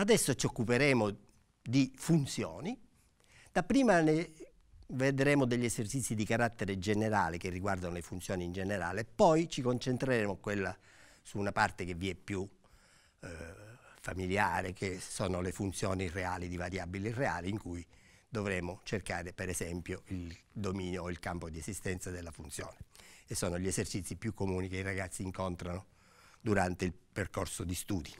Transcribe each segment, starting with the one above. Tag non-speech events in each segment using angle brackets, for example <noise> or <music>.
Adesso ci occuperemo di funzioni. Dapprima ne vedremo degli esercizi di carattere generale che riguardano le funzioni in generale, poi ci concentreremo quella, su una parte che vi è più eh, familiare, che sono le funzioni reali di variabili reali, in cui dovremo cercare per esempio il dominio o il campo di esistenza della funzione. E sono gli esercizi più comuni che i ragazzi incontrano durante il percorso di studi.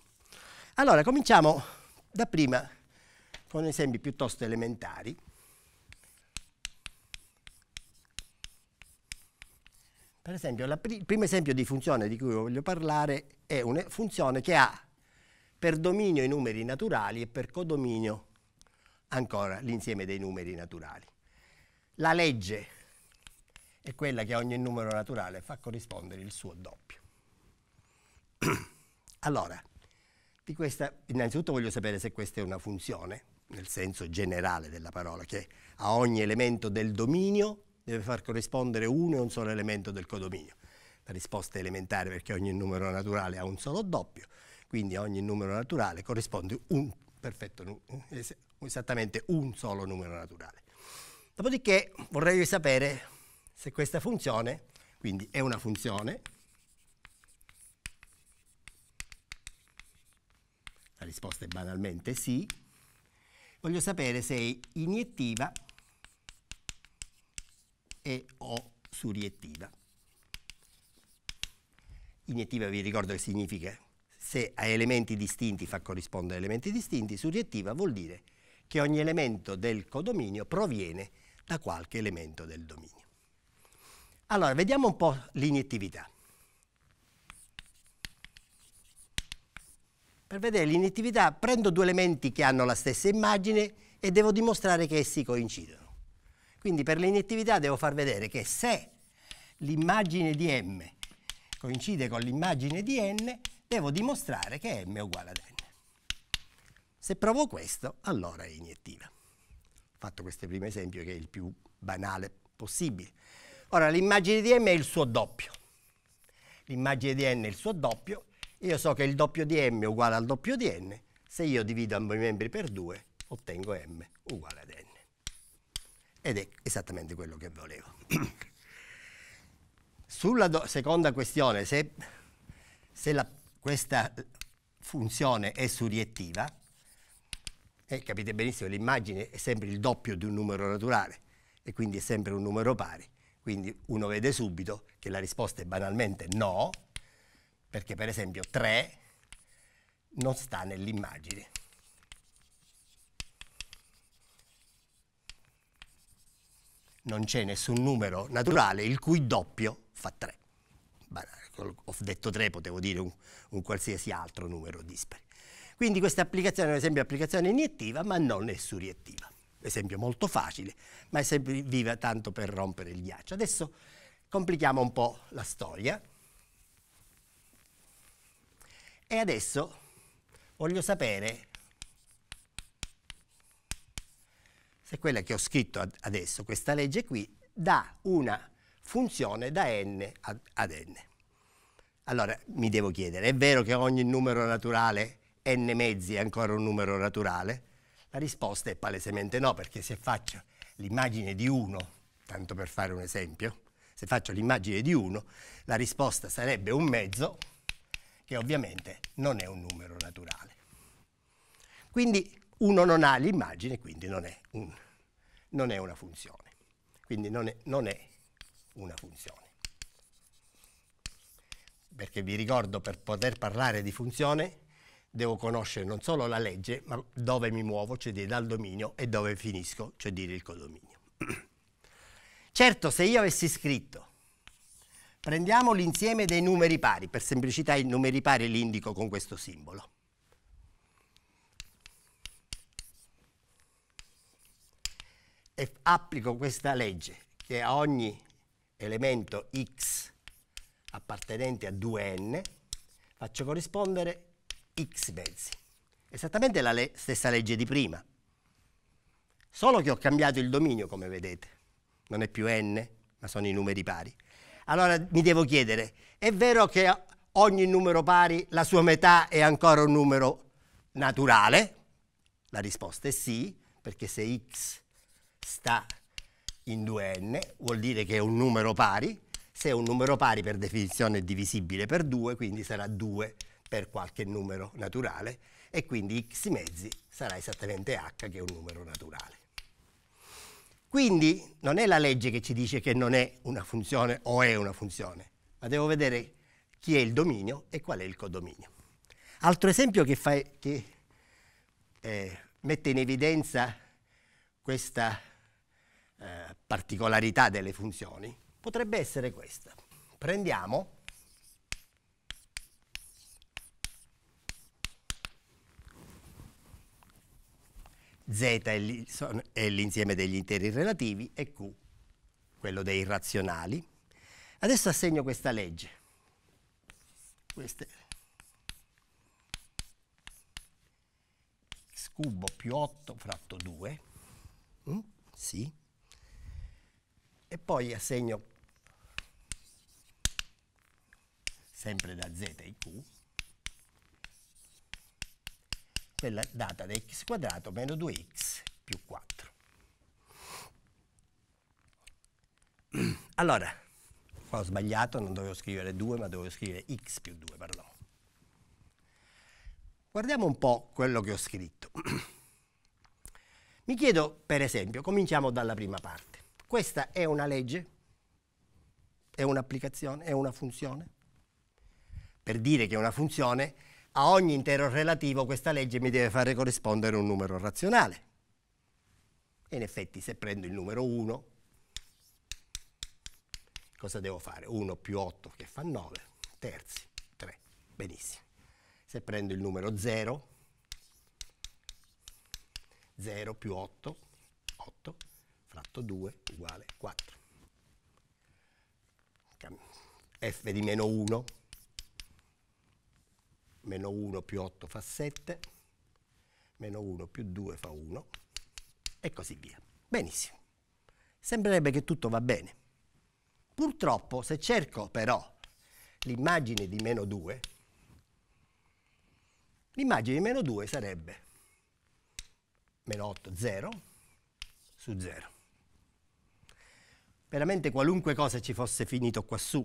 Allora, cominciamo da prima con esempi piuttosto elementari. Per esempio, pr il primo esempio di funzione di cui voglio parlare è una funzione che ha per dominio i numeri naturali e per codominio ancora l'insieme dei numeri naturali. La legge è quella che ogni numero naturale fa corrispondere il suo doppio. <clears throat> allora, di questa, innanzitutto voglio sapere se questa è una funzione, nel senso generale della parola, che a ogni elemento del dominio deve far corrispondere uno e un solo elemento del codominio. La risposta è elementare perché ogni numero naturale ha un solo doppio, quindi a ogni numero naturale corrisponde un perfetto, esattamente un solo numero naturale. Dopodiché vorrei sapere se questa funzione, quindi è una funzione, La risposta è banalmente sì. Voglio sapere se è iniettiva e o suriettiva. Iniettiva vi ricordo che significa se a elementi distinti fa corrispondere elementi distinti, suriettiva vuol dire che ogni elemento del codominio proviene da qualche elemento del dominio. Allora, vediamo un po' l'iniettività. Per vedere l'inettività prendo due elementi che hanno la stessa immagine e devo dimostrare che essi coincidono. Quindi per l'inettività devo far vedere che se l'immagine di M coincide con l'immagine di N, devo dimostrare che M è uguale ad N. Se provo questo, allora è iniettiva. Ho fatto questo primo esempio che è il più banale possibile. Ora, l'immagine di M è il suo doppio. L'immagine di N è il suo doppio io so che il doppio di m è uguale al doppio di n, se io divido ambo i membri per 2 ottengo m uguale ad n. Ed è esattamente quello che volevo. <clears throat> Sulla seconda questione, se, se la, questa funzione è suriettiva, e eh, capite benissimo, l'immagine è sempre il doppio di un numero naturale e quindi è sempre un numero pari, quindi uno vede subito che la risposta è banalmente no, perché per esempio 3 non sta nell'immagine. Non c'è nessun numero naturale il cui doppio fa 3. Ho detto 3, potevo dire un, un qualsiasi altro numero dispari. Quindi questa applicazione è un esempio di applicazione iniettiva, ma non è suriettiva. Esempio molto facile, ma è sempre viva tanto per rompere il ghiaccio. Adesso complichiamo un po' la storia. E adesso voglio sapere se quella che ho scritto ad adesso, questa legge qui, dà una funzione da n ad, ad n. Allora mi devo chiedere, è vero che ogni numero naturale n mezzi è ancora un numero naturale? La risposta è palesemente no, perché se faccio l'immagine di 1, tanto per fare un esempio, se faccio l'immagine di 1, la risposta sarebbe un mezzo che ovviamente non è un numero naturale. Quindi 1 non ha l'immagine, quindi non è, un, non è, una funzione. Quindi non è, non è una funzione. Perché vi ricordo, per poter parlare di funzione, devo conoscere non solo la legge, ma dove mi muovo, cioè dire dal dominio, e dove finisco, cioè dire il codominio. <clears throat> Certo, se io avessi scritto Prendiamo l'insieme dei numeri pari, per semplicità i numeri pari li indico con questo simbolo. E applico questa legge che a ogni elemento x appartenente a 2n faccio corrispondere x mezzi. Esattamente la le stessa legge di prima, solo che ho cambiato il dominio come vedete, non è più n ma sono i numeri pari. Allora mi devo chiedere, è vero che ogni numero pari, la sua metà è ancora un numero naturale? La risposta è sì, perché se x sta in 2n vuol dire che è un numero pari, se è un numero pari per definizione è divisibile per 2, quindi sarà 2 per qualche numero naturale e quindi x mezzi sarà esattamente h che è un numero naturale. Quindi non è la legge che ci dice che non è una funzione o è una funzione, ma devo vedere chi è il dominio e qual è il codominio. Altro esempio che, fa, che eh, mette in evidenza questa eh, particolarità delle funzioni potrebbe essere questa. Prendiamo Z è l'insieme degli interi relativi e Q quello dei razionali. Adesso assegno questa legge. Queste x cubo più 8 fratto 2. Mm? Sì. E poi assegno sempre da z in q della data da x quadrato meno 2x più 4. Allora, qua ho sbagliato, non dovevo scrivere 2, ma dovevo scrivere x più 2, perdono. Guardiamo un po' quello che ho scritto. Mi chiedo, per esempio, cominciamo dalla prima parte. Questa è una legge? È un'applicazione? È una funzione? Per dire che è una funzione a ogni intero relativo questa legge mi deve fare corrispondere un numero razionale. E in effetti se prendo il numero 1, cosa devo fare? 1 più 8 che fa 9, terzi, 3, benissimo. Se prendo il numero 0, 0 più 8, 8, fratto 2 uguale 4. F di meno 1 meno 1 più 8 fa 7, meno 1 più 2 fa 1 e così via. Benissimo. Sembrerebbe che tutto va bene. Purtroppo se cerco però l'immagine di meno 2, l'immagine di meno 2 sarebbe meno 8, 0 su 0. Veramente qualunque cosa ci fosse finito qua su,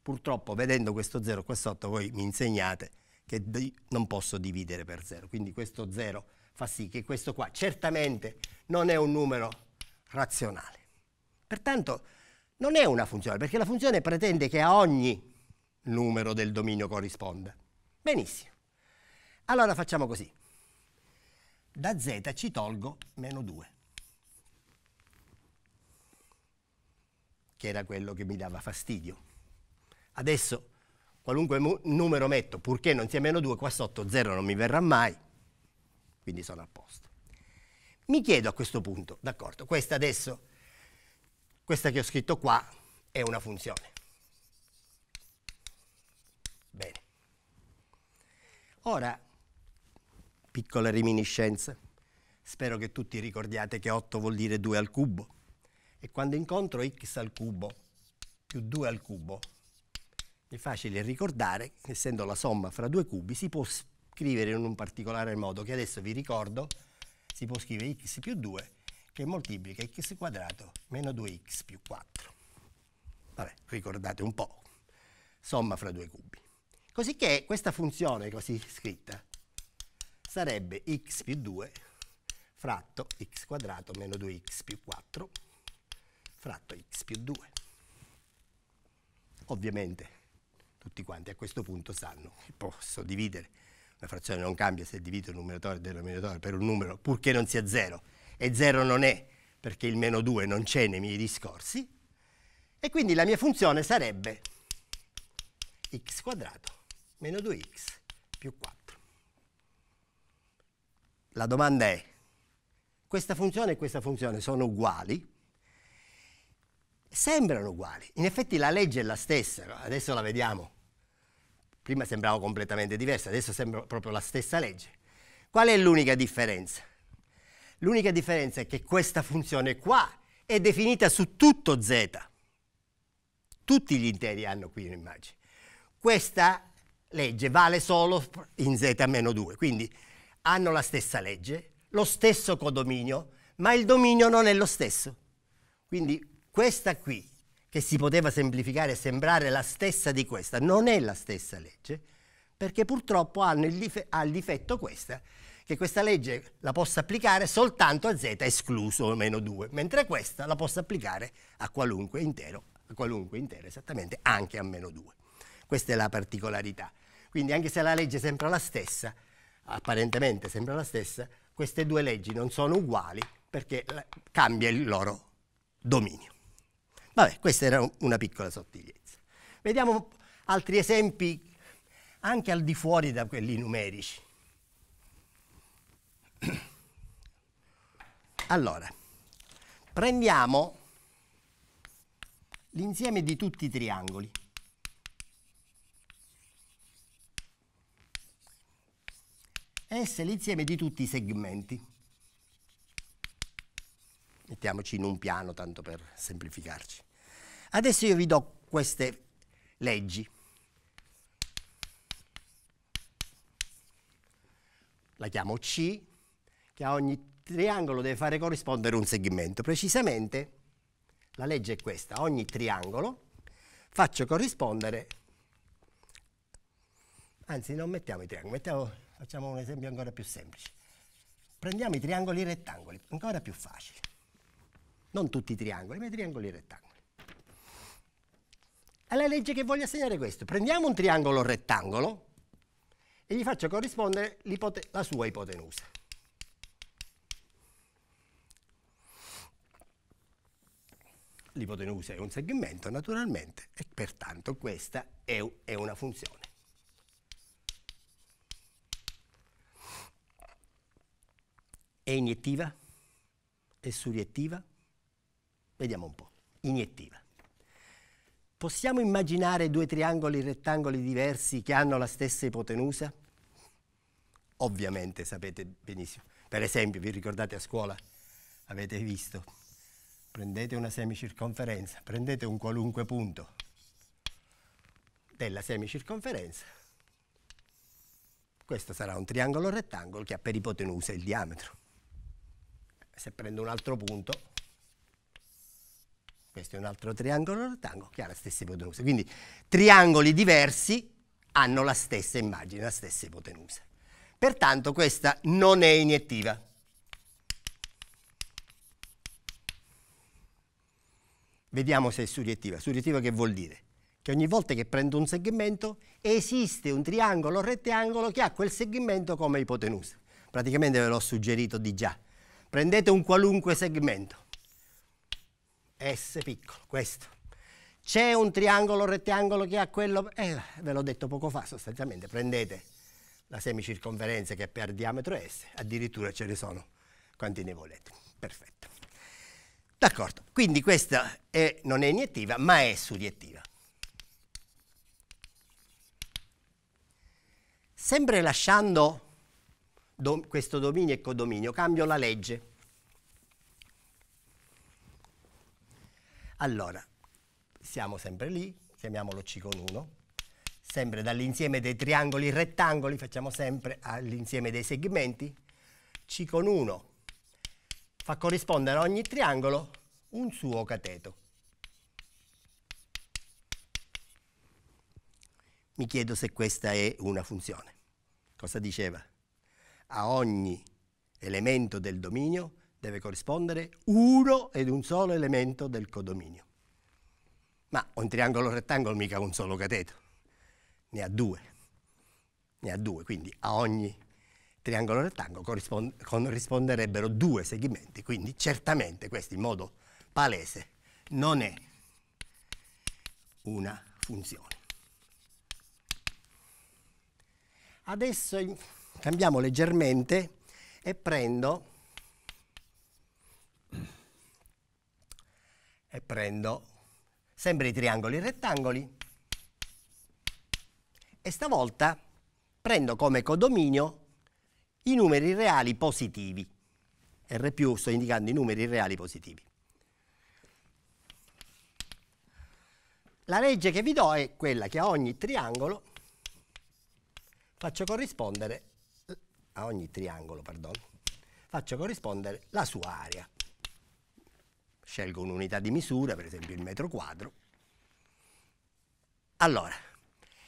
purtroppo vedendo questo 0 qua sotto voi mi insegnate che di, non posso dividere per 0. Quindi questo 0 fa sì che questo qua certamente non è un numero razionale. Pertanto non è una funzione, perché la funzione pretende che a ogni numero del dominio corrisponda. Benissimo. Allora facciamo così. Da z ci tolgo meno 2, che era quello che mi dava fastidio. Adesso qualunque numero metto, purché non sia meno 2, qua sotto 0 non mi verrà mai, quindi sono a posto. Mi chiedo a questo punto, d'accordo, questa adesso, questa che ho scritto qua, è una funzione. Bene. Ora, piccola reminiscenza, spero che tutti ricordiate che 8 vuol dire 2 al cubo, e quando incontro x al cubo più 2 al cubo, è facile ricordare che essendo la somma fra due cubi si può scrivere in un particolare modo che adesso vi ricordo si può scrivere x più 2 che moltiplica x quadrato meno 2x più 4. Vabbè, ricordate un po', somma fra due cubi. Cosicché questa funzione così scritta sarebbe x più 2 fratto x quadrato meno 2x più 4 fratto x più 2. Ovviamente tutti quanti a questo punto sanno che posso dividere, una frazione non cambia se divido il numeratore e il denominatore per un numero, purché non sia 0, e 0 non è perché il meno 2 non c'è nei miei discorsi, e quindi la mia funzione sarebbe x quadrato meno 2x più 4. La domanda è, questa funzione e questa funzione sono uguali? sembrano uguali. In effetti la legge è la stessa, adesso la vediamo. Prima sembrava completamente diversa, adesso sembra proprio la stessa legge. Qual è l'unica differenza? L'unica differenza è che questa funzione qua è definita su tutto z. Tutti gli interi hanno qui un'immagine. Questa legge vale solo in z-2, quindi hanno la stessa legge, lo stesso codominio, ma il dominio non è lo stesso. Quindi questa qui, che si poteva semplificare e sembrare la stessa di questa, non è la stessa legge, perché purtroppo il dife ha il difetto questa, che questa legge la possa applicare soltanto a z escluso meno 2, mentre questa la possa applicare a qualunque intero, a qualunque intero esattamente anche a meno 2. Questa è la particolarità. Quindi anche se la legge sembra la stessa, apparentemente sembra la stessa, queste due leggi non sono uguali perché cambia il loro dominio. Vabbè, questa era una piccola sottigliezza. Vediamo altri esempi anche al di fuori da quelli numerici. <clears throat> Allora, prendiamo l'insieme di tutti i triangoli. S è l'insieme di tutti i segmenti. Mettiamoci in un piano tanto per semplificarci. Adesso io vi do queste leggi. La chiamo C, che a ogni triangolo deve fare corrispondere un segmento. Precisamente la legge è questa, ogni triangolo faccio corrispondere, anzi non mettiamo i triangoli, mettiamo, facciamo un esempio ancora più semplice. Prendiamo i triangoli rettangoli, ancora più facile. Non tutti i triangoli, ma i triangoli rettangoli. È la legge che voglio assegnare questo. Prendiamo un triangolo rettangolo e gli faccio corrispondere la sua ipotenusa. L'ipotenusa è un segmento naturalmente e pertanto questa è, è una funzione. È iniettiva? È suriettiva? Vediamo un po'. Iniettiva. Possiamo immaginare due triangoli rettangoli diversi che hanno la stessa ipotenusa? Ovviamente sapete benissimo. Per esempio, vi ricordate a scuola? Avete visto? Prendete una semicirconferenza, prendete un qualunque punto della semicirconferenza. Questo sarà un triangolo rettangolo che ha per ipotenusa il diametro. Se prendo un altro punto, questo è un altro triangolo rettangolo che ha la stessa ipotenusa. Quindi triangoli diversi hanno la stessa immagine, la stessa ipotenusa. Pertanto questa non è iniettiva. Vediamo se è suriettiva. Suriettiva che vuol dire? Che ogni volta che prendo un segmento esiste un triangolo rettangolo che ha quel segmento come ipotenusa. Praticamente ve l'ho suggerito di già. Prendete un qualunque segmento S piccolo, questo. C'è un triangolo rettangolo che ha quello... Eh, ve l'ho detto poco fa, sostanzialmente. Prendete la semicirconferenza che è per diametro S, addirittura ce ne sono quanti ne volete. Perfetto. D'accordo, quindi questa è, non è iniettiva, ma è suriettiva. Sempre lasciando dom questo dominio e codominio, cambio la legge. Allora, siamo sempre lì, chiamiamolo C con 1, sempre dall'insieme dei triangoli rettangoli, facciamo sempre all'insieme dei segmenti, C con 1 fa corrispondere a ogni triangolo un suo cateto. Mi chiedo se questa è una funzione. Cosa diceva? A ogni elemento del dominio deve corrispondere uno ed un solo elemento del codominio. Ma un triangolo rettangolo mica ha un solo cateto, ne ha due, ne ha due, quindi a ogni triangolo rettangolo corrispond corrisponderebbero due segmenti, quindi certamente questo in modo palese non è una funzione. Adesso cambiamo leggermente e prendo e prendo sempre i triangoli rettangoli e stavolta prendo come codominio i numeri reali positivi. R più sto indicando i numeri reali positivi. La legge che vi do è quella che a ogni triangolo faccio corrispondere, a ogni triangolo, pardon, faccio corrispondere la sua area. Scelgo un'unità di misura, per esempio il metro quadro. Allora,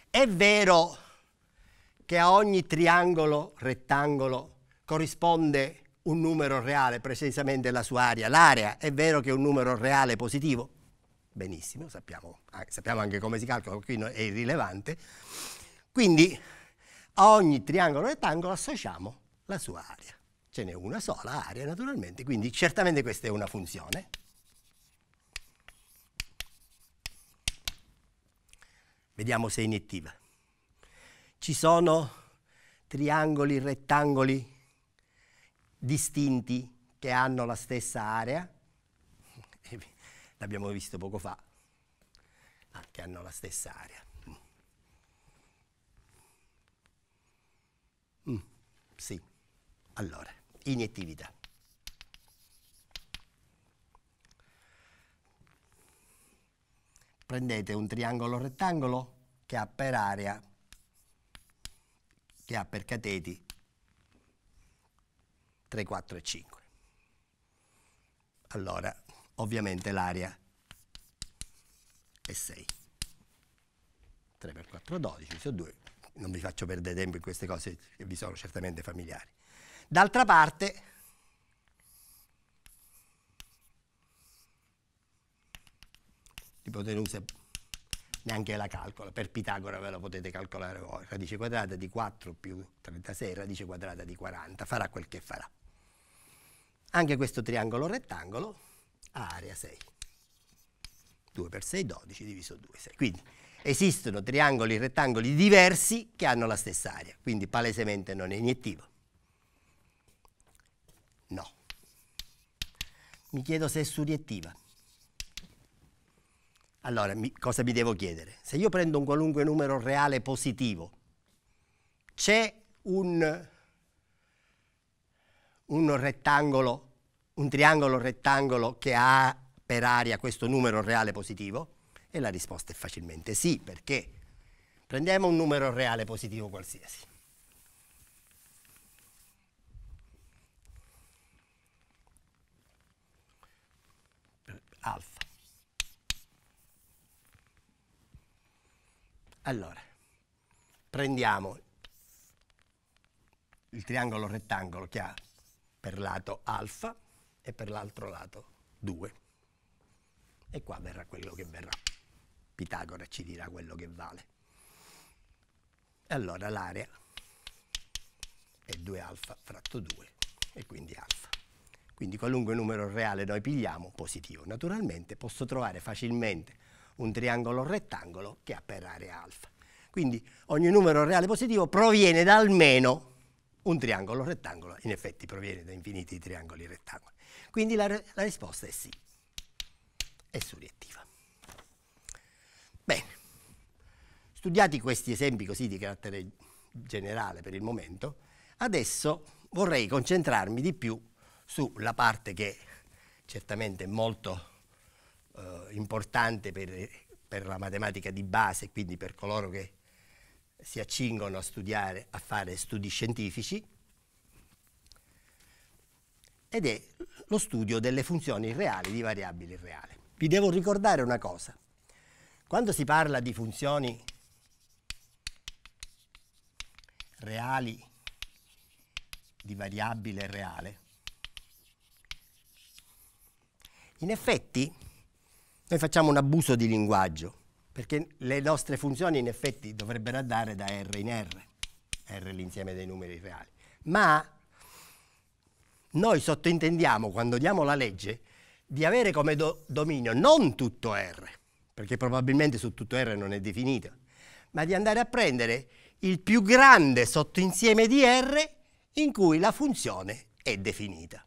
è vero che a ogni triangolo rettangolo corrisponde un numero reale, precisamente la sua area. L'area è vero che è un numero reale positivo? Benissimo, sappiamo, sappiamo anche come si calcola, qui è irrilevante. Quindi a ogni triangolo rettangolo associamo la sua area. Ce n'è una sola area naturalmente, quindi certamente questa è una funzione. Vediamo se è inettiva. Ci sono triangoli, rettangoli distinti che hanno la stessa area, <laughs> l'abbiamo visto poco fa, ah, che hanno la stessa area. Mm, mm. sì, allora, iniettività. prendete un triangolo rettangolo che ha per area, che ha per cateti 3, 4 e 5. Allora, ovviamente l'area è 6. 3 per 4, è 12, sono 2. Non vi faccio perdere tempo in queste cose che vi sono certamente familiari. D'altra parte, l'ipotenusa neanche la calcola, per Pitagora ve la potete calcolare voi, radice quadrata di 4 più 36, radice quadrata di 40, farà quel che farà. Anche questo triangolo rettangolo ha area 6. 2 per 6, 12 diviso 2, 6. Quindi esistono triangoli rettangoli diversi che hanno la stessa area, quindi palesemente non è iniettivo. No. Mi chiedo se è suriettiva. Allora, mi, cosa mi devo chiedere? Se io prendo un qualunque numero reale positivo, c'è un, un rettangolo, un triangolo rettangolo che ha per aria questo numero reale positivo? E la risposta è facilmente sì, perché prendiamo un numero reale positivo qualsiasi. Allora, prendiamo il triangolo rettangolo che ha per lato alfa e per l'altro lato 2. E qua verrà quello che verrà. Pitagora ci dirà quello che vale. Allora l'area è 2 alfa fratto 2 e quindi alfa. Quindi qualunque numero reale noi pigliamo, positivo. Naturalmente posso trovare facilmente un triangolo rettangolo che ha per area alfa. Quindi ogni numero reale positivo proviene da almeno un triangolo rettangolo, in effetti proviene da infiniti triangoli rettangoli. Quindi la, la risposta è sì, è suriettiva. Bene, studiati questi esempi così di carattere generale per il momento, adesso vorrei concentrarmi di più sulla parte che certamente è molto eh, importante per, per la matematica di base, quindi per coloro che si accingono a studiare, a fare studi scientifici, ed è lo studio delle funzioni reali di variabili reali. Vi devo ricordare una cosa. Quando si parla di funzioni reali di variabile reale, in effetti noi facciamo un abuso di linguaggio, perché le nostre funzioni in effetti dovrebbero andare da R in R, R è l'insieme dei numeri reali. Ma noi sottintendiamo quando diamo la legge, di avere come do dominio non tutto R, perché probabilmente su tutto R non è definito, ma di andare a prendere il più grande sottoinsieme di R in cui la funzione è definita.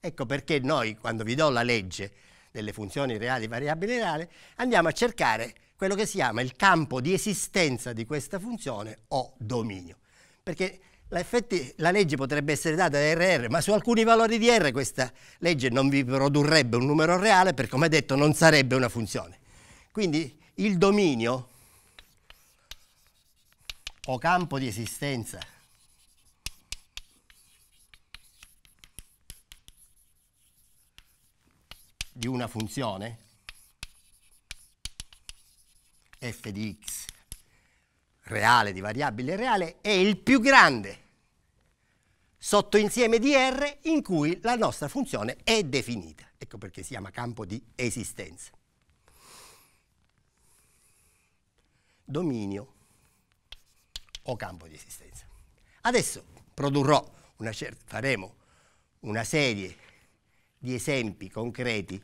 Ecco perché noi, quando vi do la legge, delle funzioni reali variabili reali, andiamo a cercare quello che si chiama il campo di esistenza di questa funzione o dominio. Perché effetti, la legge potrebbe essere data da RR, ma su alcuni valori di R questa legge non vi produrrebbe un numero reale, perché come detto non sarebbe una funzione. Quindi il dominio o campo di esistenza di una funzione f di x reale di variabile reale è il più grande sottoinsieme di R in cui la nostra funzione è definita. Ecco perché si chiama campo di esistenza. Dominio o campo di esistenza. Adesso produrrò una certa, faremo una serie di esempi concreti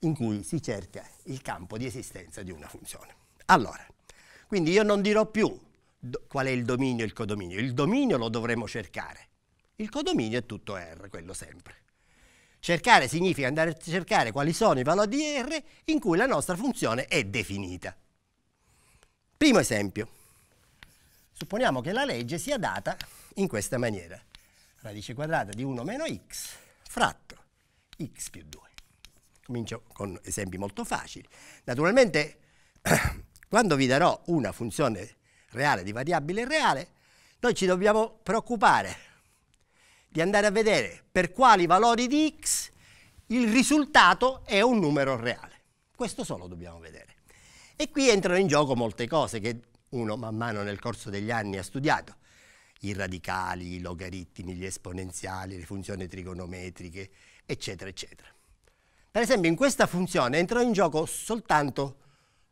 in cui si cerca il campo di esistenza di una funzione. Allora, quindi io non dirò più qual è il dominio e il codominio, il dominio lo dovremo cercare, il codominio è tutto R, quello sempre. Cercare significa andare a cercare quali sono i valori di R in cui la nostra funzione è definita. Primo esempio, supponiamo che la legge sia data in questa maniera, radice quadrata di 1 meno x fratto x più 2. Comincio con esempi molto facili. Naturalmente, <clears throat> quando vi darò una funzione reale di variabile reale, noi ci dobbiamo preoccupare di andare a vedere per quali valori di x il risultato è un numero reale. Questo solo dobbiamo vedere. E qui entrano in gioco molte cose che uno man mano nel corso degli anni ha studiato. I radicali, i logaritmi, gli esponenziali, le funzioni trigonometriche, eccetera, eccetera. Per esempio in questa funzione entrano in gioco soltanto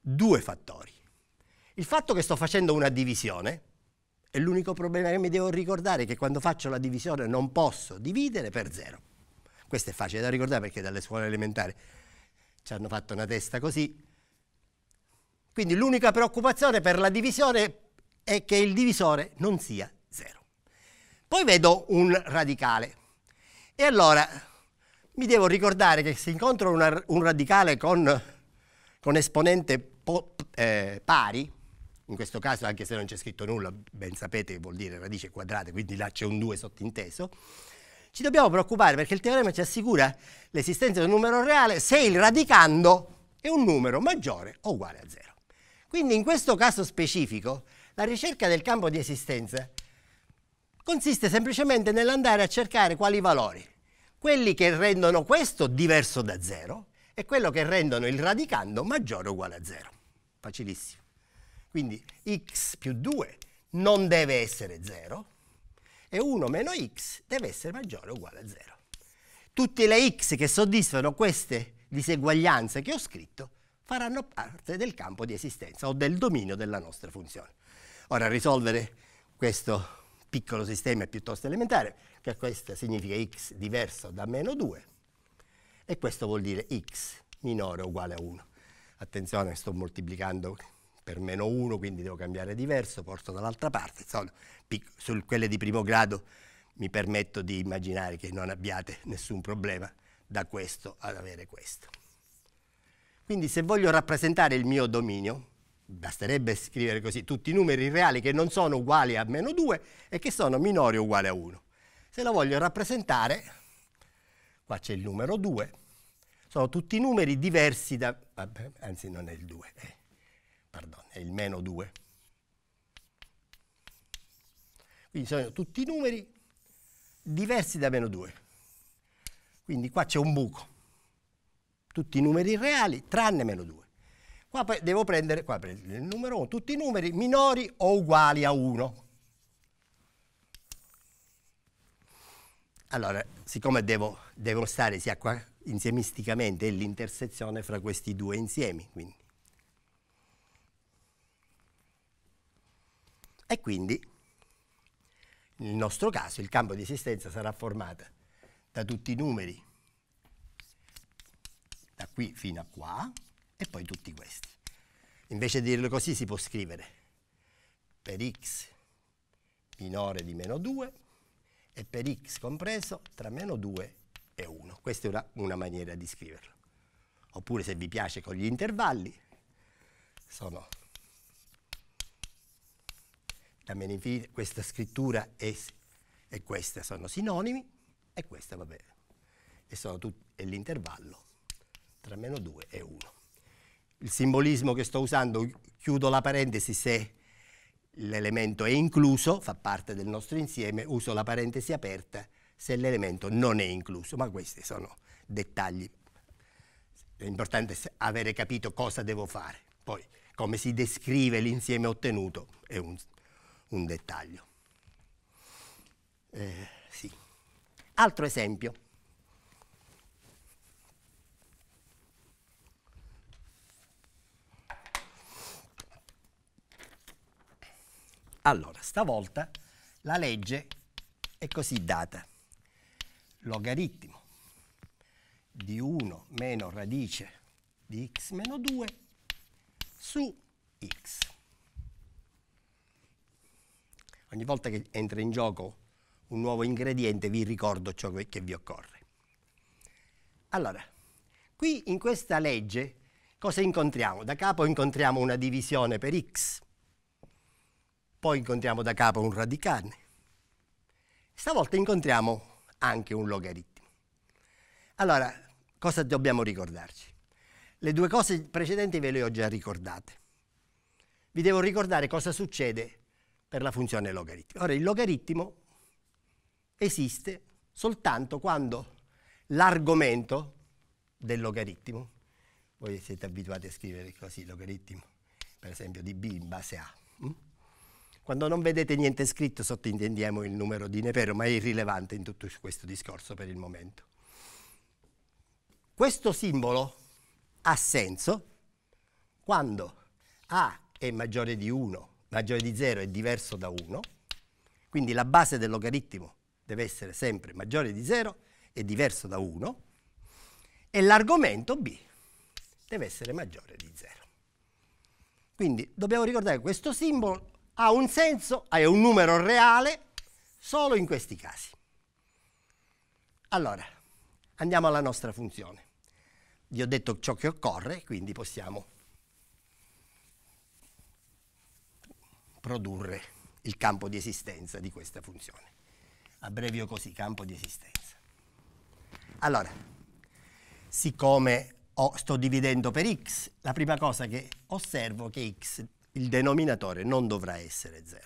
due fattori. Il fatto che sto facendo una divisione, e l'unico problema che mi devo ricordare è che quando faccio la divisione non posso dividere per zero. Questo è facile da ricordare perché dalle scuole elementari ci hanno fatto una testa così. Quindi l'unica preoccupazione per la divisione è che il divisore non sia zero. Poi vedo un radicale. E allora mi devo ricordare che se incontro una, un radicale con, con esponente po, eh, pari, in questo caso anche se non c'è scritto nulla, ben sapete che vuol dire radice quadrata, quindi là c'è un 2 sottinteso, ci dobbiamo preoccupare perché il teorema ci assicura l'esistenza di un numero reale se il radicando è un numero maggiore o uguale a 0. Quindi in questo caso specifico la ricerca del campo di esistenza consiste semplicemente nell'andare a cercare quali valori quelli che rendono questo diverso da zero e quello che rendono il radicando maggiore o uguale a zero. Facilissimo. Quindi x più 2 non deve essere 0 e 1 meno x deve essere maggiore o uguale a 0. Tutte le x che soddisfano queste diseguaglianze che ho scritto faranno parte del campo di esistenza o del dominio della nostra funzione. Ora, risolvere questo piccolo sistema è piuttosto elementare che questa significa x diverso da meno 2, e questo vuol dire x minore o uguale a 1. Attenzione, sto moltiplicando per meno 1, quindi devo cambiare diverso, porto dall'altra parte. Insomma, su quelle di primo grado mi permetto di immaginare che non abbiate nessun problema da questo ad avere questo. Quindi se voglio rappresentare il mio dominio, basterebbe scrivere così tutti i numeri reali che non sono uguali a meno 2 e che sono minori o uguali a 1. Se la voglio rappresentare, qua c'è il numero 2, sono tutti numeri diversi da... Vabbè, anzi non è il 2, eh, pardon, è il meno 2. Quindi sono tutti numeri diversi da meno 2. Quindi qua c'è un buco. Tutti i numeri reali tranne meno 2. Qua devo prendere, qua prendo il numero 1, tutti i numeri minori o uguali a 1. Allora, siccome devo, devo stare sia qua insiemisticamente è l'intersezione fra questi due insiemi, quindi. E quindi, nel nostro caso, il campo di esistenza sarà formato da tutti i numeri, da qui fino a qua, e poi tutti questi. Invece di dirlo così si può scrivere per x minore di meno 2 e per x compreso tra meno 2 e 1. Questa è una, una maniera di scriverlo. Oppure se vi piace con gli intervalli, sono da meno infinito, questa scrittura è, e questa sono sinonimi, e questa va bene. E sono tutti l'intervallo tra meno 2 e 1. Il simbolismo che sto usando, chiudo la parentesi se l'elemento è incluso, fa parte del nostro insieme, uso la parentesi aperta se l'elemento non è incluso, ma questi sono dettagli. L'importante è avere capito cosa devo fare, poi come si descrive l'insieme ottenuto è un, un dettaglio. Eh, sì. Altro esempio. Allora, stavolta la legge è così data. Logaritmo di 1 meno radice di x meno 2 su x. Ogni volta che entra in gioco un nuovo ingrediente vi ricordo ciò che vi occorre. Allora, qui in questa legge cosa incontriamo? Da capo incontriamo una divisione per x poi incontriamo da capo un radicale. Stavolta incontriamo anche un logaritmo. Allora, cosa dobbiamo ricordarci? Le due cose precedenti ve le ho già ricordate. Vi devo ricordare cosa succede per la funzione logaritmo. Ora, il logaritmo esiste soltanto quando l'argomento del logaritmo, voi siete abituati a scrivere così logaritmo, per esempio di b in base a, hm? Quando non vedete niente scritto sottintendiamo il numero di Nepero, ma è irrilevante in tutto questo discorso per il momento. Questo simbolo ha senso quando A è maggiore di 1, maggiore di 0 è diverso da 1, quindi la base del logaritmo deve essere sempre maggiore di 0 e diverso da 1, e l'argomento B deve essere maggiore di 0. Quindi dobbiamo ricordare che questo simbolo ha un senso, è un numero reale solo in questi casi. Allora, andiamo alla nostra funzione. Vi ho detto ciò che occorre, quindi possiamo produrre il campo di esistenza di questa funzione. Abbrevio così, campo di esistenza. Allora, siccome ho, sto dividendo per x, la prima cosa che osservo è che x il denominatore non dovrà essere 0.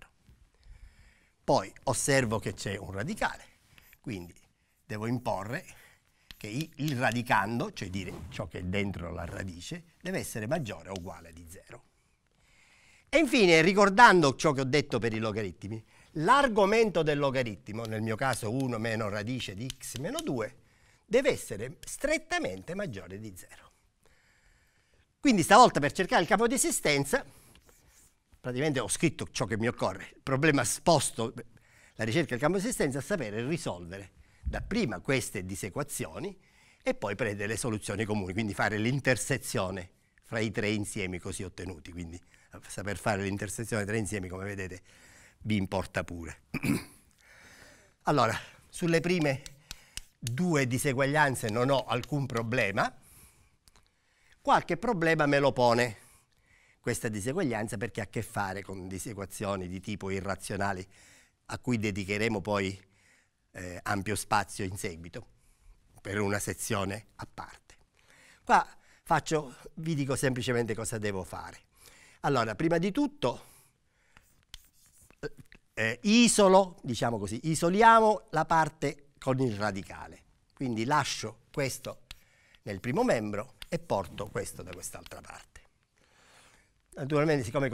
Poi osservo che c'è un radicale, quindi devo imporre che il radicando, cioè dire ciò che è dentro la radice, deve essere maggiore o uguale di 0. E infine, ricordando ciò che ho detto per i logaritmi, l'argomento del logaritmo, nel mio caso 1 meno radice di x meno 2, deve essere strettamente maggiore di 0. Quindi stavolta per cercare il capo di esistenza praticamente ho scritto ciò che mi occorre. Il problema sposto la ricerca del campo di esistenza a sapere risolvere dapprima queste disequazioni e poi prendere le soluzioni comuni, quindi fare l'intersezione fra i tre insiemi così ottenuti. Quindi saper fare l'intersezione tra insiemi, come vedete, vi importa pure. <clears throat> allora, sulle prime due diseguaglianze non ho alcun problema, qualche problema me lo pone questa diseguaglianza perché ha a che fare con disequazioni di tipo irrazionale a cui dedicheremo poi eh, ampio spazio in seguito per una sezione a parte. Qua faccio, vi dico semplicemente cosa devo fare. Allora, prima di tutto eh, eh isolo, diciamo così, isoliamo la parte con il radicale. Quindi lascio questo nel primo membro e porto questo da quest'altra parte. Naturalmente, siccome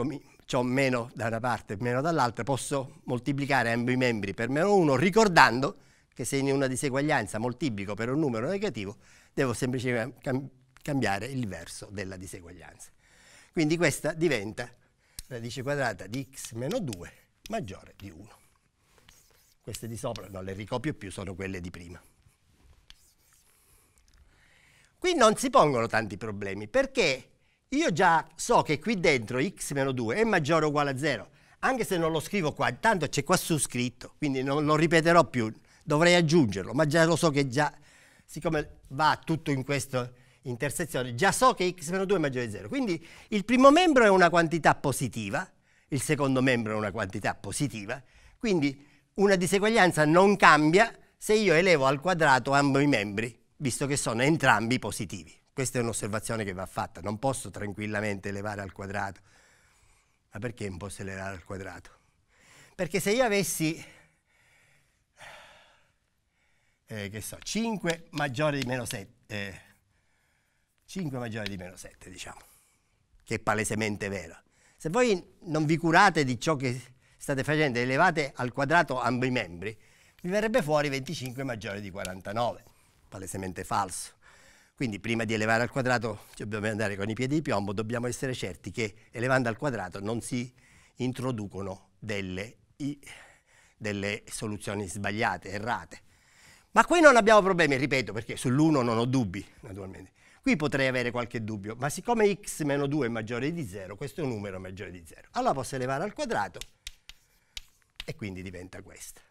ho meno da una parte e meno dall'altra, posso moltiplicare ambi i membri per meno 1 ricordando che se in una diseguaglianza moltiplico per un numero negativo, devo semplicemente cam cambiare il verso della diseguaglianza. Quindi questa diventa radice quadrata di x meno 2 maggiore di 1. Queste di sopra non le ricopio più, sono quelle di prima. Qui non si pongono tanti problemi perché io già so che qui dentro x 2 è maggiore o uguale a 0, anche se non lo scrivo qua, intanto c'è qua su scritto, quindi non lo ripeterò più, dovrei aggiungerlo, ma già lo so che già, siccome va tutto in questa intersezione, già so che x 2 è maggiore di 0. Quindi il primo membro è una quantità positiva, il secondo membro è una quantità positiva, quindi una diseguaglianza non cambia se io elevo al quadrato ambo i membri, visto che sono entrambi positivi. Questa è un'osservazione che va fatta, non posso tranquillamente elevare al quadrato. Ma perché non posso elevare al quadrato? Perché se io avessi, eh, che so, 5 maggiore di meno 7, eh, 5 maggiore di meno 7, diciamo, che è palesemente vero. Se voi non vi curate di ciò che state facendo, elevate al quadrato ambi i membri, vi verrebbe fuori 25 maggiore di 49, palesemente falso. Quindi prima di elevare al quadrato dobbiamo andare con i piedi di piombo, dobbiamo essere certi che elevando al quadrato non si introducono delle, i, delle soluzioni sbagliate, errate. Ma qui non abbiamo problemi, ripeto, perché sull'1 non ho dubbi, naturalmente. Qui potrei avere qualche dubbio, ma siccome x meno 2 è maggiore di 0, questo è un numero maggiore di 0. Allora posso elevare al quadrato e quindi diventa questo.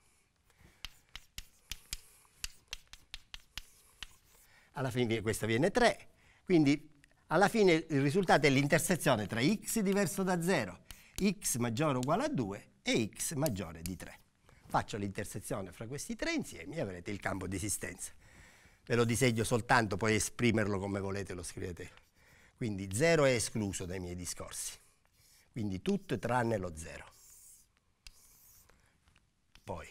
alla fine questa viene 3, quindi alla fine il risultato è l'intersezione tra x diverso da 0, x maggiore o uguale a 2 e x maggiore di 3. Faccio l'intersezione fra questi tre insiemi e avrete il campo di esistenza. Ve lo disegno soltanto, poi esprimerlo come volete, lo scrivete. Quindi 0 è escluso dai miei discorsi. Quindi tutto tranne lo 0. Poi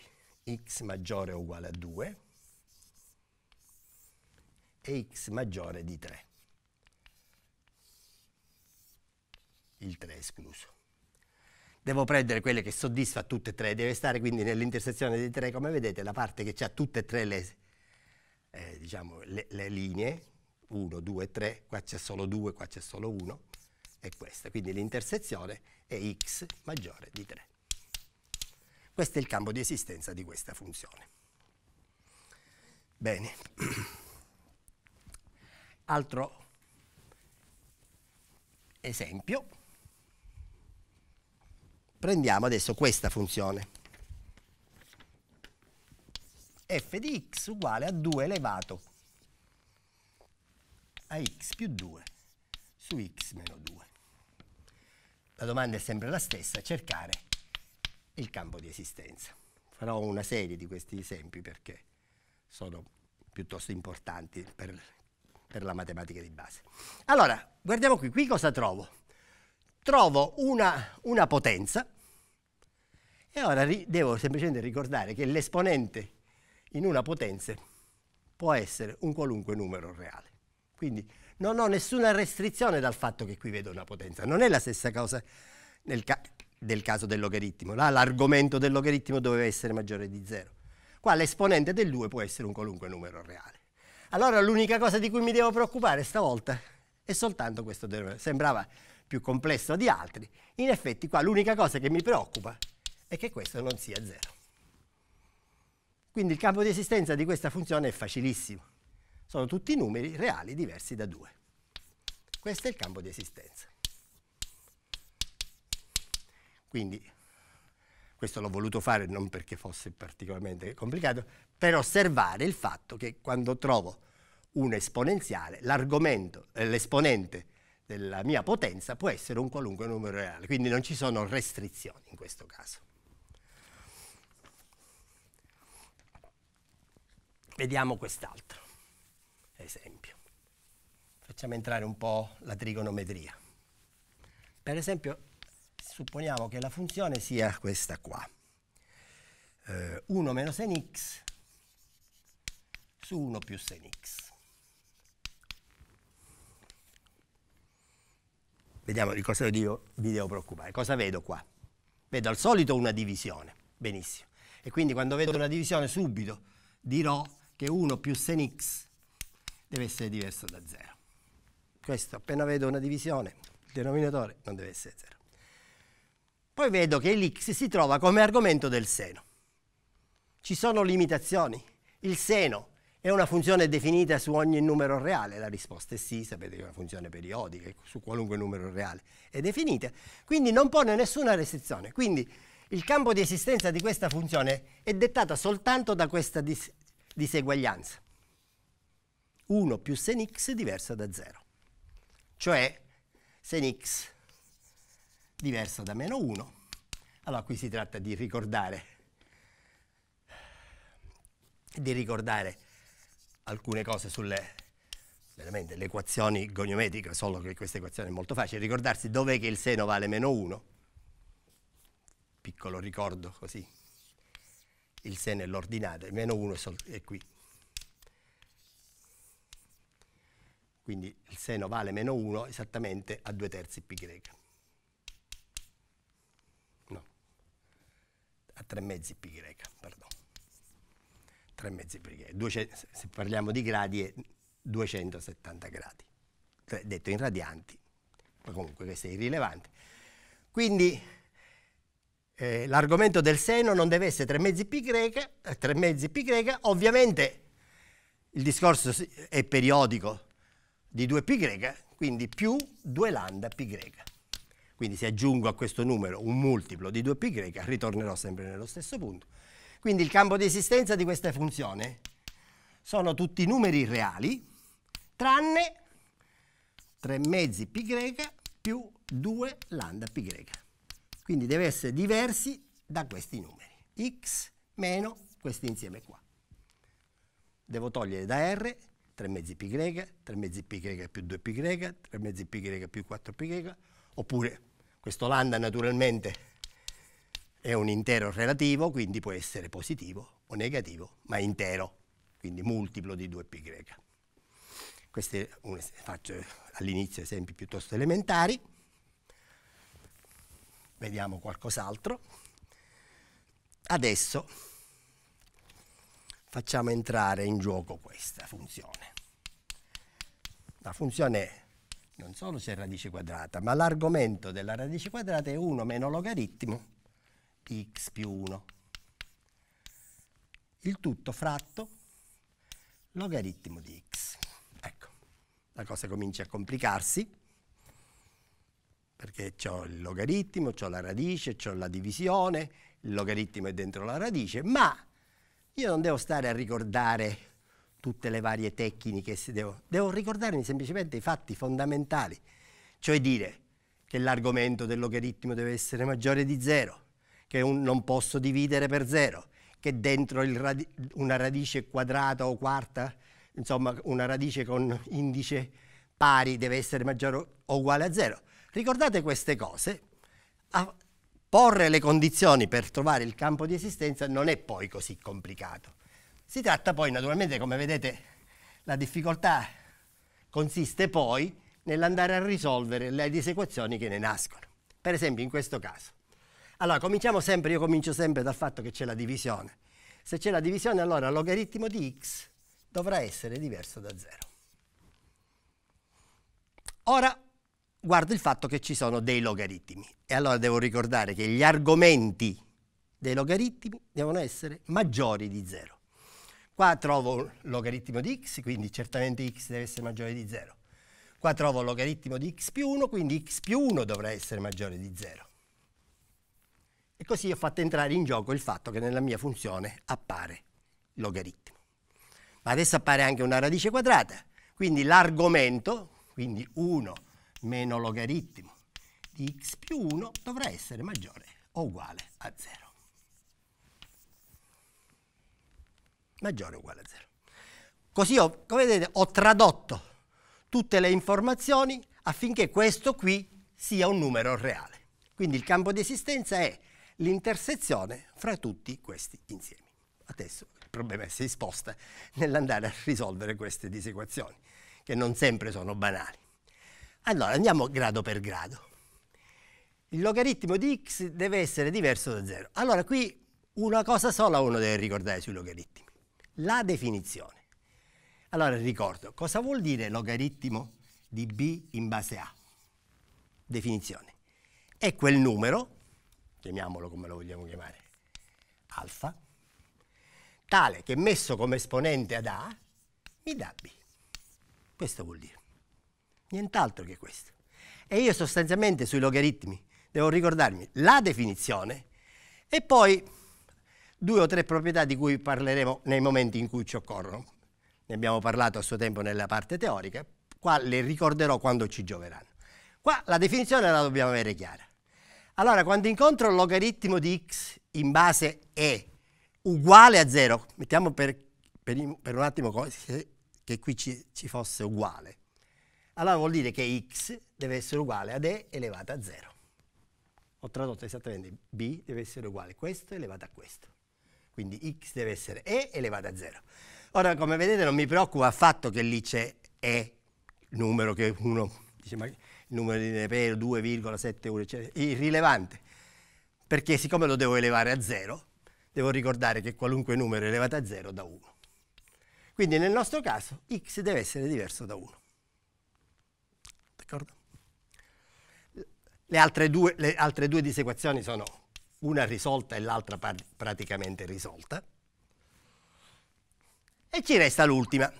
x maggiore o uguale a 2 e x maggiore di 3. Il 3 escluso. Devo prendere quelle che soddisfa tutte e tre, deve stare quindi nell'intersezione dei tre, come vedete, la parte che ha tutte e tre le, eh, diciamo, le, le linee, 1, 2, 3, qua c'è solo 2, qua c'è solo 1, è questa, quindi l'intersezione è x maggiore di 3. Questo è il campo di esistenza di questa funzione. Bene. <clears throat> Altro esempio. Prendiamo adesso questa funzione. f di x uguale a 2 elevato a x più 2 su x meno 2. La domanda è sempre la stessa, cercare il campo di esistenza. Farò una serie di questi esempi perché sono piuttosto importanti per per la matematica di base. Allora, guardiamo qui, qui cosa trovo? Trovo una, una potenza e ora devo semplicemente ricordare che l'esponente in una potenza può essere un qualunque numero reale. Quindi non ho nessuna restrizione dal fatto che qui vedo una potenza. Non è la stessa cosa nel ca del caso del logaritmo. Là l'argomento del logaritmo doveva essere maggiore di 0. Qua l'esponente del 2 può essere un qualunque numero reale. Allora l'unica cosa di cui mi devo preoccupare stavolta è soltanto questo teorema. Sembrava più complesso di altri. In effetti qua l'unica cosa che mi preoccupa è che questo non sia zero. Quindi il campo di esistenza di questa funzione è facilissimo. Sono tutti numeri reali diversi da 2. Questo è il campo di esistenza. Quindi questo l'ho voluto fare non perché fosse particolarmente complicato, per osservare il fatto che quando trovo un esponenziale, l'argomento, eh, l'esponente della mia potenza può essere un qualunque numero reale, quindi non ci sono restrizioni in questo caso. Vediamo quest'altro esempio. Facciamo entrare un po' la trigonometria. Per esempio, supponiamo che la funzione sia questa qua. Eh, 1 meno sen x su 1 più sen x. Vediamo di cosa io mi devo preoccupare. Cosa vedo qua? Vedo al solito una divisione. Benissimo. E quindi quando vedo una divisione subito dirò che 1 più sen x deve essere diverso da 0. Questo appena vedo una divisione, il denominatore non deve essere 0. Poi vedo che l'X si trova come argomento del seno. Ci sono limitazioni. Il seno è una funzione definita su ogni numero reale, la risposta è sì, sapete che è una funzione periodica, su qualunque numero reale è definita, quindi non pone nessuna restrizione. Quindi il campo di esistenza di questa funzione è dettata soltanto da questa dis diseguaglianza. 1 più sen x diverso da 0, cioè sen x diversa da meno 1. Allora qui si tratta di ricordare, di ricordare alcune cose sulle veramente, equazioni goniometriche, solo che questa equazione è molto facile, ricordarsi dov'è che il seno vale meno 1, piccolo ricordo così, il seno è l'ordinata, meno 1 è, è qui, quindi il seno vale meno 1 esattamente a 2 terzi π. a tre mezzi π, pardon. Tre mezzi π, 200, se parliamo di gradi è 270 gradi, cioè, detto in radianti, ma comunque questo è irrilevante. Quindi eh, l'argomento del seno non deve essere tre mezzi π, greca, eh, tre mezzi π, ovviamente il discorso è periodico di 2π, quindi più 2 lambda π. Quindi se aggiungo a questo numero un multiplo di 2π, greca ritornerò sempre nello stesso punto. Quindi il campo di esistenza di questa funzione sono tutti numeri reali, tranne 3 mezzi π greca più 2 lambda π. greca. Quindi deve essere diversi da questi numeri. x meno questo insieme qua. Devo togliere da r 3 mezzi π, greca, 3 mezzi π greca più 2π, greca, 3 mezzi π greca più 4π, greca, oppure questo lambda naturalmente è un intero relativo, quindi può essere positivo o negativo, ma intero, quindi multiplo di 2π. Questi faccio all'inizio esempi piuttosto elementari. Vediamo qualcos'altro. Adesso facciamo entrare in gioco questa funzione. La funzione è non solo se è radice quadrata, ma l'argomento della radice quadrata è 1 meno logaritmo di x più 1. Il tutto fratto logaritmo di x. Ecco, la cosa comincia a complicarsi, perché ho il logaritmo, ho la radice, ho la divisione, il logaritmo è dentro la radice, ma io non devo stare a ricordare tutte le varie tecniche. Devo, devo ricordarmi semplicemente i fatti fondamentali, cioè dire che l'argomento del logaritmo deve essere maggiore di zero, che un, non posso dividere per zero, che dentro radi una radice quadrata o quarta, insomma una radice con indice pari deve essere maggiore o uguale a zero. Ricordate queste cose, a porre le condizioni per trovare il campo di esistenza non è poi così complicato. Si tratta poi, naturalmente, come vedete, la difficoltà consiste poi nell'andare a risolvere le disequazioni che ne nascono. Per esempio, in questo caso. Allora, cominciamo sempre, io comincio sempre dal fatto che c'è la divisione. Se c'è la divisione, allora il logaritmo di x dovrà essere diverso da 0. Ora guardo il fatto che ci sono dei logaritmi e allora devo ricordare che gli argomenti dei logaritmi devono essere maggiori di 0. Qua trovo un logaritmo di x, quindi certamente x deve essere maggiore di 0. Qua trovo il logaritmo di x più 1, quindi x più 1 dovrà essere maggiore di 0. E così ho fatto entrare in gioco il fatto che nella mia funzione appare il logaritmo. Ma adesso appare anche una radice quadrata, quindi l'argomento, quindi 1 meno logaritmo di x più 1 dovrà essere maggiore o uguale a 0. maggiore o uguale a 0. Così ho, come vedete, ho tradotto tutte le informazioni affinché questo qui sia un numero reale. Quindi il campo di esistenza è l'intersezione fra tutti questi insiemi. Adesso il problema è si sposta nell'andare a risolvere queste disequazioni, che non sempre sono banali. Allora andiamo grado per grado. Il logaritmo di x deve essere diverso da 0. Allora qui una cosa sola uno deve ricordare sui logaritmi la definizione. Allora ricordo, cosa vuol dire logaritmo di b in base a? Definizione. È quel numero, chiamiamolo come lo vogliamo chiamare, alfa, tale che messo come esponente ad a mi dà b. Questo vuol dire. Nient'altro che questo. E io sostanzialmente sui logaritmi devo ricordarmi la definizione e poi due o tre proprietà di cui parleremo nei momenti in cui ci occorrono. Ne abbiamo parlato a suo tempo nella parte teorica, qua le ricorderò quando ci gioveranno. Qua la definizione la dobbiamo avere chiara. Allora, quando incontro il logaritmo di x in base e uguale a 0, mettiamo per, per, per un attimo che, che qui ci, ci fosse uguale, allora vuol dire che x deve essere uguale ad e elevata a 0. Ho tradotto esattamente b deve essere uguale a questo elevato a questo. Quindi x deve essere e elevato a 0. Ora, come vedete, non mi preoccupa affatto che lì c'è e, il numero che uno dice, ma il numero di Nepero 2,71, eccetera, irrilevante. Perché siccome lo devo elevare a 0, devo ricordare che qualunque numero elevato a 0 da 1. Quindi nel nostro caso x deve essere diverso da 1. D'accordo? Le altre due, le altre due disequazioni sono una risolta e l'altra praticamente risolta. E ci resta l'ultima.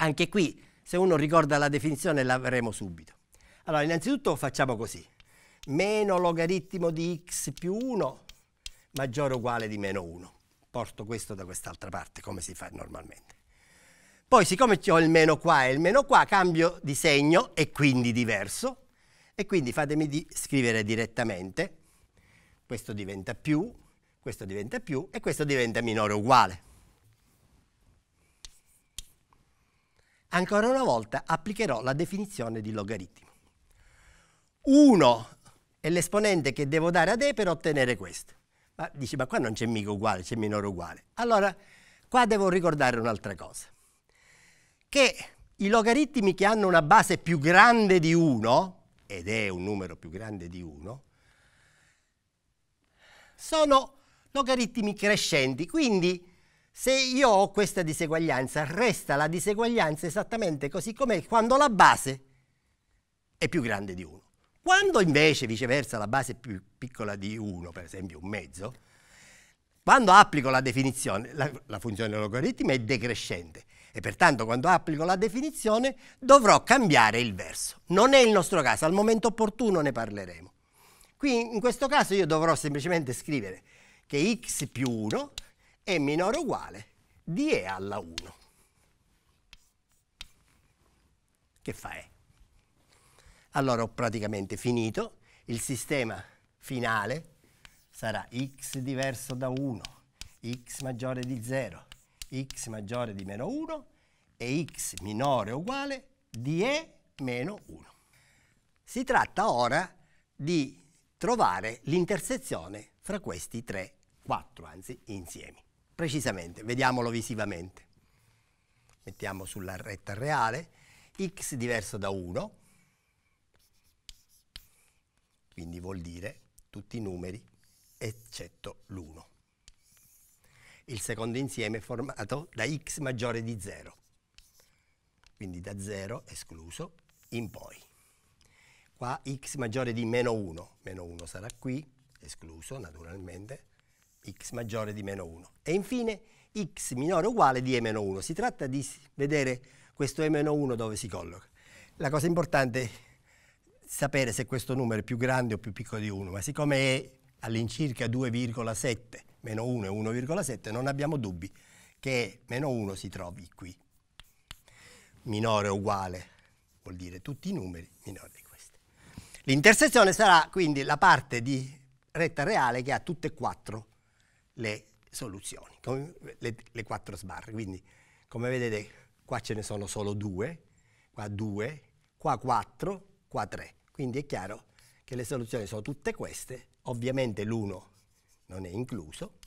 Anche qui, se uno ricorda la definizione, l'avremo subito. Allora, innanzitutto facciamo così. Meno logaritmo di x più 1 maggiore o uguale di meno 1. Porto questo da quest'altra parte, come si fa normalmente. Poi, siccome ho il meno qua e il meno qua, cambio di segno e quindi diverso. E quindi fatemi di scrivere direttamente questo diventa più, questo diventa più e questo diventa minore o uguale. Ancora una volta applicherò la definizione di logaritmo. 1 è l'esponente che devo dare ad E per ottenere questo. Ma dici, ma qua non c'è mica uguale, c'è minore o uguale. Allora, qua devo ricordare un'altra cosa. Che i logaritmi che hanno una base più grande di 1, ed è un numero più grande di 1, sono logaritmi crescenti. quindi se io ho questa diseguaglianza, resta la diseguaglianza esattamente così com'è quando la base è più grande di 1. Quando invece viceversa la base è più piccola di 1, per esempio un mezzo, quando applico la definizione, la, la funzione logaritmica è decrescente e pertanto quando applico la definizione dovrò cambiare il verso. Non è il nostro caso, al momento opportuno ne parleremo. Qui in questo caso io dovrò semplicemente scrivere che x più 1 è minore o uguale di e alla 1. Che fa e? Allora ho praticamente finito, il sistema finale sarà x diverso da 1, x maggiore di 0, x maggiore di meno 1 e x minore o uguale di e meno 1. Si tratta ora di trovare l'intersezione fra questi tre, quattro anzi, insiemi. Precisamente, vediamolo visivamente. Mettiamo sulla retta reale x diverso da 1, quindi vuol dire tutti i numeri eccetto l'1. Il secondo insieme è formato da x maggiore di 0, quindi da 0 escluso in poi qua x maggiore di meno 1, meno 1 sarà qui, escluso naturalmente, x maggiore di meno 1. E infine x minore o uguale di e meno 1. Si tratta di vedere questo e meno 1 dove si colloca. La cosa importante è sapere se questo numero è più grande o più piccolo di 1, ma siccome è all'incirca 2,7, meno 1 è 1,7, non abbiamo dubbi che meno 1 si trovi qui. Minore o uguale vuol dire tutti i numeri minori. L'intersezione sarà quindi la parte di retta reale che ha tutte e quattro le soluzioni, le, le quattro sbarre. Quindi, come vedete, qua ce ne sono solo due, qua due, qua quattro, qua tre. Quindi è chiaro che le soluzioni sono tutte queste, ovviamente l'uno non è incluso,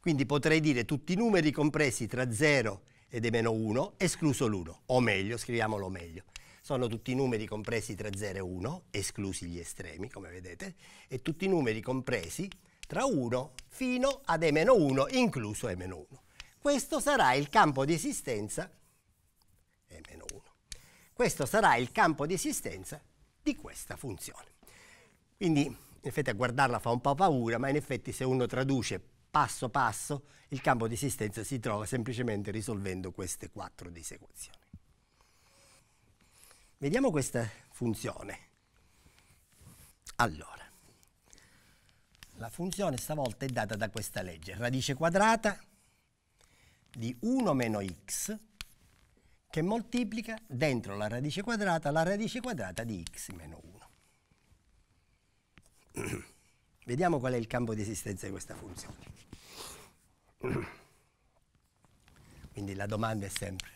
quindi potrei dire tutti i numeri compresi tra 0 ed è meno 1, escluso l'1, o meglio, scriviamolo meglio, sono tutti i numeri compresi tra 0 e 1, esclusi gli estremi, come vedete, e tutti i numeri compresi tra 1 fino ad e-1, incluso e-1. Questo sarà il campo di esistenza e-1. Questo sarà il campo di esistenza di questa funzione. Quindi, in effetti, a guardarla fa un po' paura, ma in effetti se uno traduce passo passo il campo di esistenza si trova semplicemente risolvendo queste quattro disequazioni. Vediamo questa funzione. Allora, la funzione stavolta è data da questa legge, radice quadrata di 1 meno x che moltiplica dentro la radice quadrata la radice quadrata di x meno 1. <clears throat> Vediamo qual è il campo di esistenza di questa funzione. <clears throat> Quindi la domanda è sempre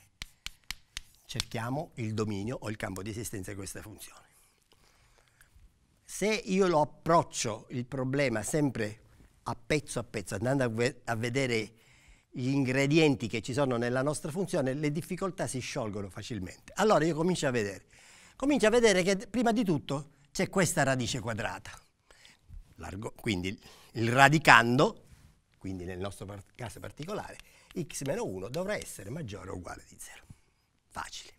cerchiamo il dominio o il campo di esistenza di questa funzione. Se io lo approccio il problema sempre a pezzo a pezzo, andando a, ve a vedere gli ingredienti che ci sono nella nostra funzione, le difficoltà si sciolgono facilmente. Allora io comincio a vedere. Comincio a vedere che prima di tutto c'è questa radice quadrata. Largo, quindi il radicando, quindi nel nostro par caso particolare, x-1 dovrà essere maggiore o uguale di 0. Facile.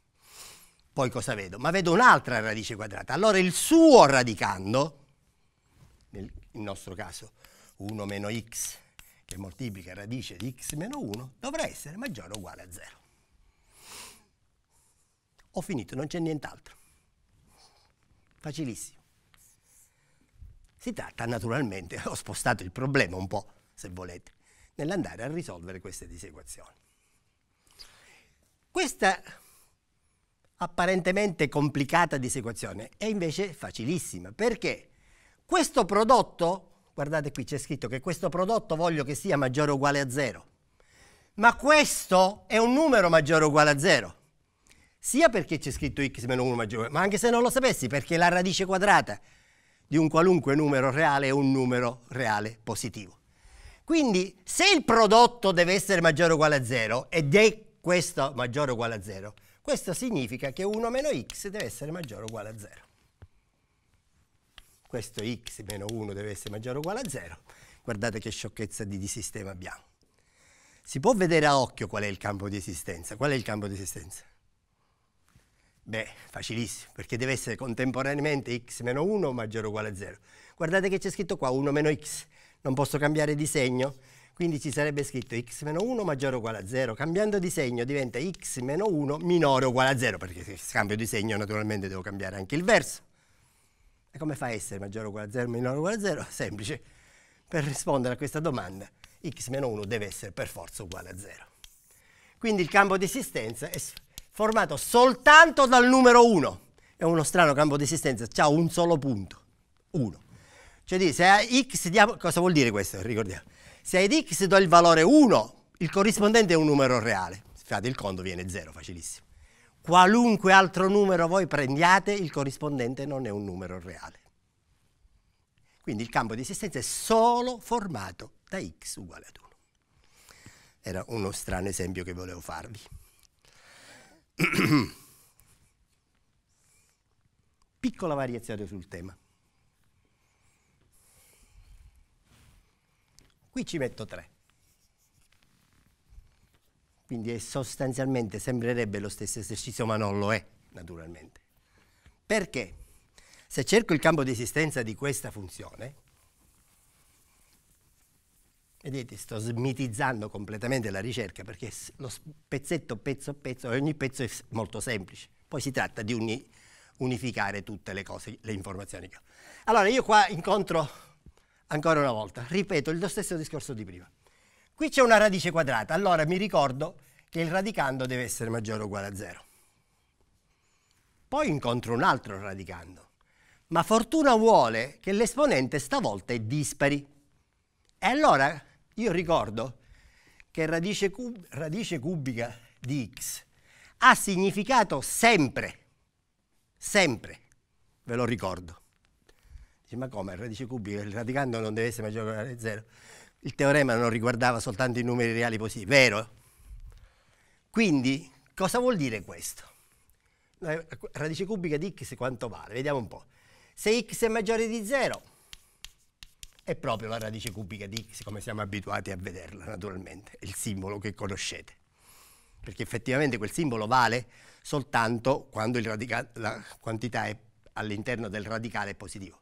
Poi cosa vedo? Ma vedo un'altra radice quadrata. Allora il suo radicando, nel nostro caso 1 meno x che moltiplica radice di x meno 1, dovrà essere maggiore o uguale a 0. Ho finito, non c'è nient'altro. Facilissimo. Si tratta naturalmente, <laughs> ho spostato il problema un po', se volete, nell'andare a risolvere queste disequazioni. Questa apparentemente complicata disequazione è invece facilissima. Perché questo prodotto, guardate qui c'è scritto che questo prodotto voglio che sia maggiore o uguale a 0, ma questo è un numero maggiore o uguale a 0. Sia perché c'è scritto x meno 1 maggiore, ma anche se non lo sapessi, perché la radice quadrata di un qualunque numero reale è un numero reale positivo. Quindi se il prodotto deve essere maggiore o uguale a 0, ed è questo maggiore o uguale a 0, questo significa che 1 meno x deve essere maggiore o uguale a 0. Questo x meno 1 deve essere maggiore o uguale a 0. Guardate che sciocchezza di sistema abbiamo. Si può vedere a occhio qual è il campo di esistenza. Qual è il campo di esistenza? Beh, facilissimo, perché deve essere contemporaneamente x meno 1 maggiore o uguale a 0. Guardate che c'è scritto qua 1 meno x. Non posso cambiare di segno? quindi ci sarebbe scritto x-1 maggiore o uguale a 0, cambiando di segno diventa x-1 minore o uguale a 0, perché se cambio di segno naturalmente devo cambiare anche il verso. E come fa a essere maggiore o uguale a 0, minore o uguale a 0? Semplice, per rispondere a questa domanda x-1 deve essere per forza uguale a 0. Quindi il campo di esistenza è formato soltanto dal numero 1. È uno strano campo di esistenza, ha un solo punto, 1. Cioè, se a x diamo, cosa vuol dire questo? Ricordiamo se ad x do il valore 1, il corrispondente è un numero reale. Fate il conto, viene 0, facilissimo. Qualunque altro numero voi prendiate, il corrispondente non è un numero reale. Quindi il campo di esistenza è solo formato da x uguale ad 1. Era uno strano esempio che volevo farvi. <clears throat> Piccola variazione sul tema. Qui ci metto 3. Quindi eh, sostanzialmente sembrerebbe lo stesso esercizio, ma non lo è, eh, naturalmente. Perché? Se cerco il campo di esistenza di questa funzione, vedete, sto smitizzando completamente la ricerca perché lo pezzetto pezzo pezzo, ogni pezzo è molto semplice. Poi si tratta di uni unificare tutte le cose, le informazioni che ho. Allora, io qua incontro ancora una volta, ripeto lo stesso discorso di prima. Qui c'è una radice quadrata, allora mi ricordo che il radicando deve essere maggiore o uguale a zero. Poi incontro un altro radicando, ma fortuna vuole che l'esponente stavolta è dispari. E allora io ricordo che radice, cub radice cubica di x ha significato sempre, sempre, ve lo ricordo. Dice, ma come? Radice cubica, il radicando non deve essere maggiore uguale zero. Il teorema non riguardava soltanto i numeri reali positivi, vero? Quindi, cosa vuol dire questo? La radice cubica di x quanto vale? Vediamo un po'. Se x è maggiore di 0, è proprio la radice cubica di x, come siamo abituati a vederla, naturalmente, è il simbolo che conoscete. Perché effettivamente quel simbolo vale soltanto quando la quantità è all'interno del radicale è positiva.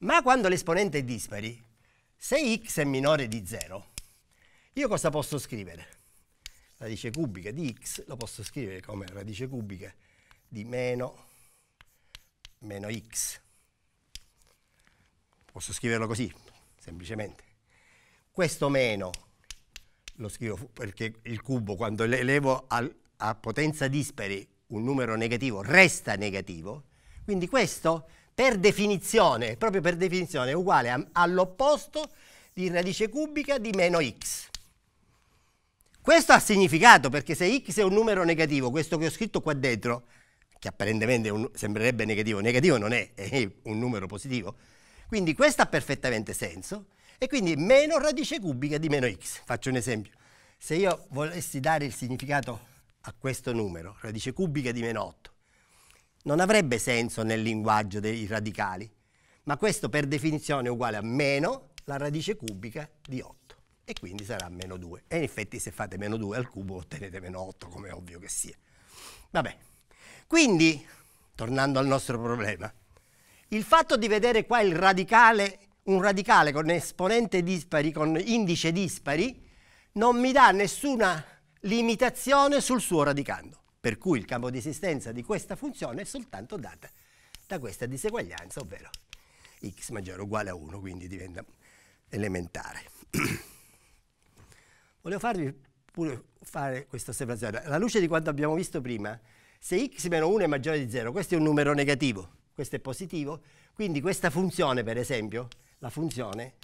Ma quando l'esponente è dispari, se x è minore di 0, io cosa posso scrivere? La Radice cubica di x lo posso scrivere come radice cubica di meno, meno x. Posso scriverlo così, semplicemente. Questo meno lo scrivo perché il cubo quando elevo al, a potenza dispari un numero negativo resta negativo, quindi questo per definizione, proprio per definizione, è uguale all'opposto di radice cubica di meno x. Questo ha significato perché se x è un numero negativo, questo che ho scritto qua dentro, che apparentemente un, sembrerebbe negativo, negativo non è, è un numero positivo, quindi questo ha perfettamente senso e quindi meno radice cubica di meno x. Faccio un esempio. Se io volessi dare il significato a questo numero, radice cubica di meno 8, non avrebbe senso nel linguaggio dei radicali, ma questo per definizione è uguale a meno la radice cubica di 8 e quindi sarà meno 2. E in effetti se fate meno 2 al cubo ottenete meno 8, come è ovvio che sia. Vabbè, quindi, tornando al nostro problema, il fatto di vedere qua radicale, un radicale con esponente dispari, con indice dispari, non mi dà nessuna limitazione sul suo radicando per cui il campo di esistenza di questa funzione è soltanto data da questa diseguaglianza, ovvero x maggiore o uguale a 1, quindi diventa elementare. <clears throat> Volevo farvi pure fare questa osservazione. Alla luce di quanto abbiamo visto prima, se x meno 1 è maggiore di 0, questo è un numero negativo, questo è positivo, quindi questa funzione, per esempio, la funzione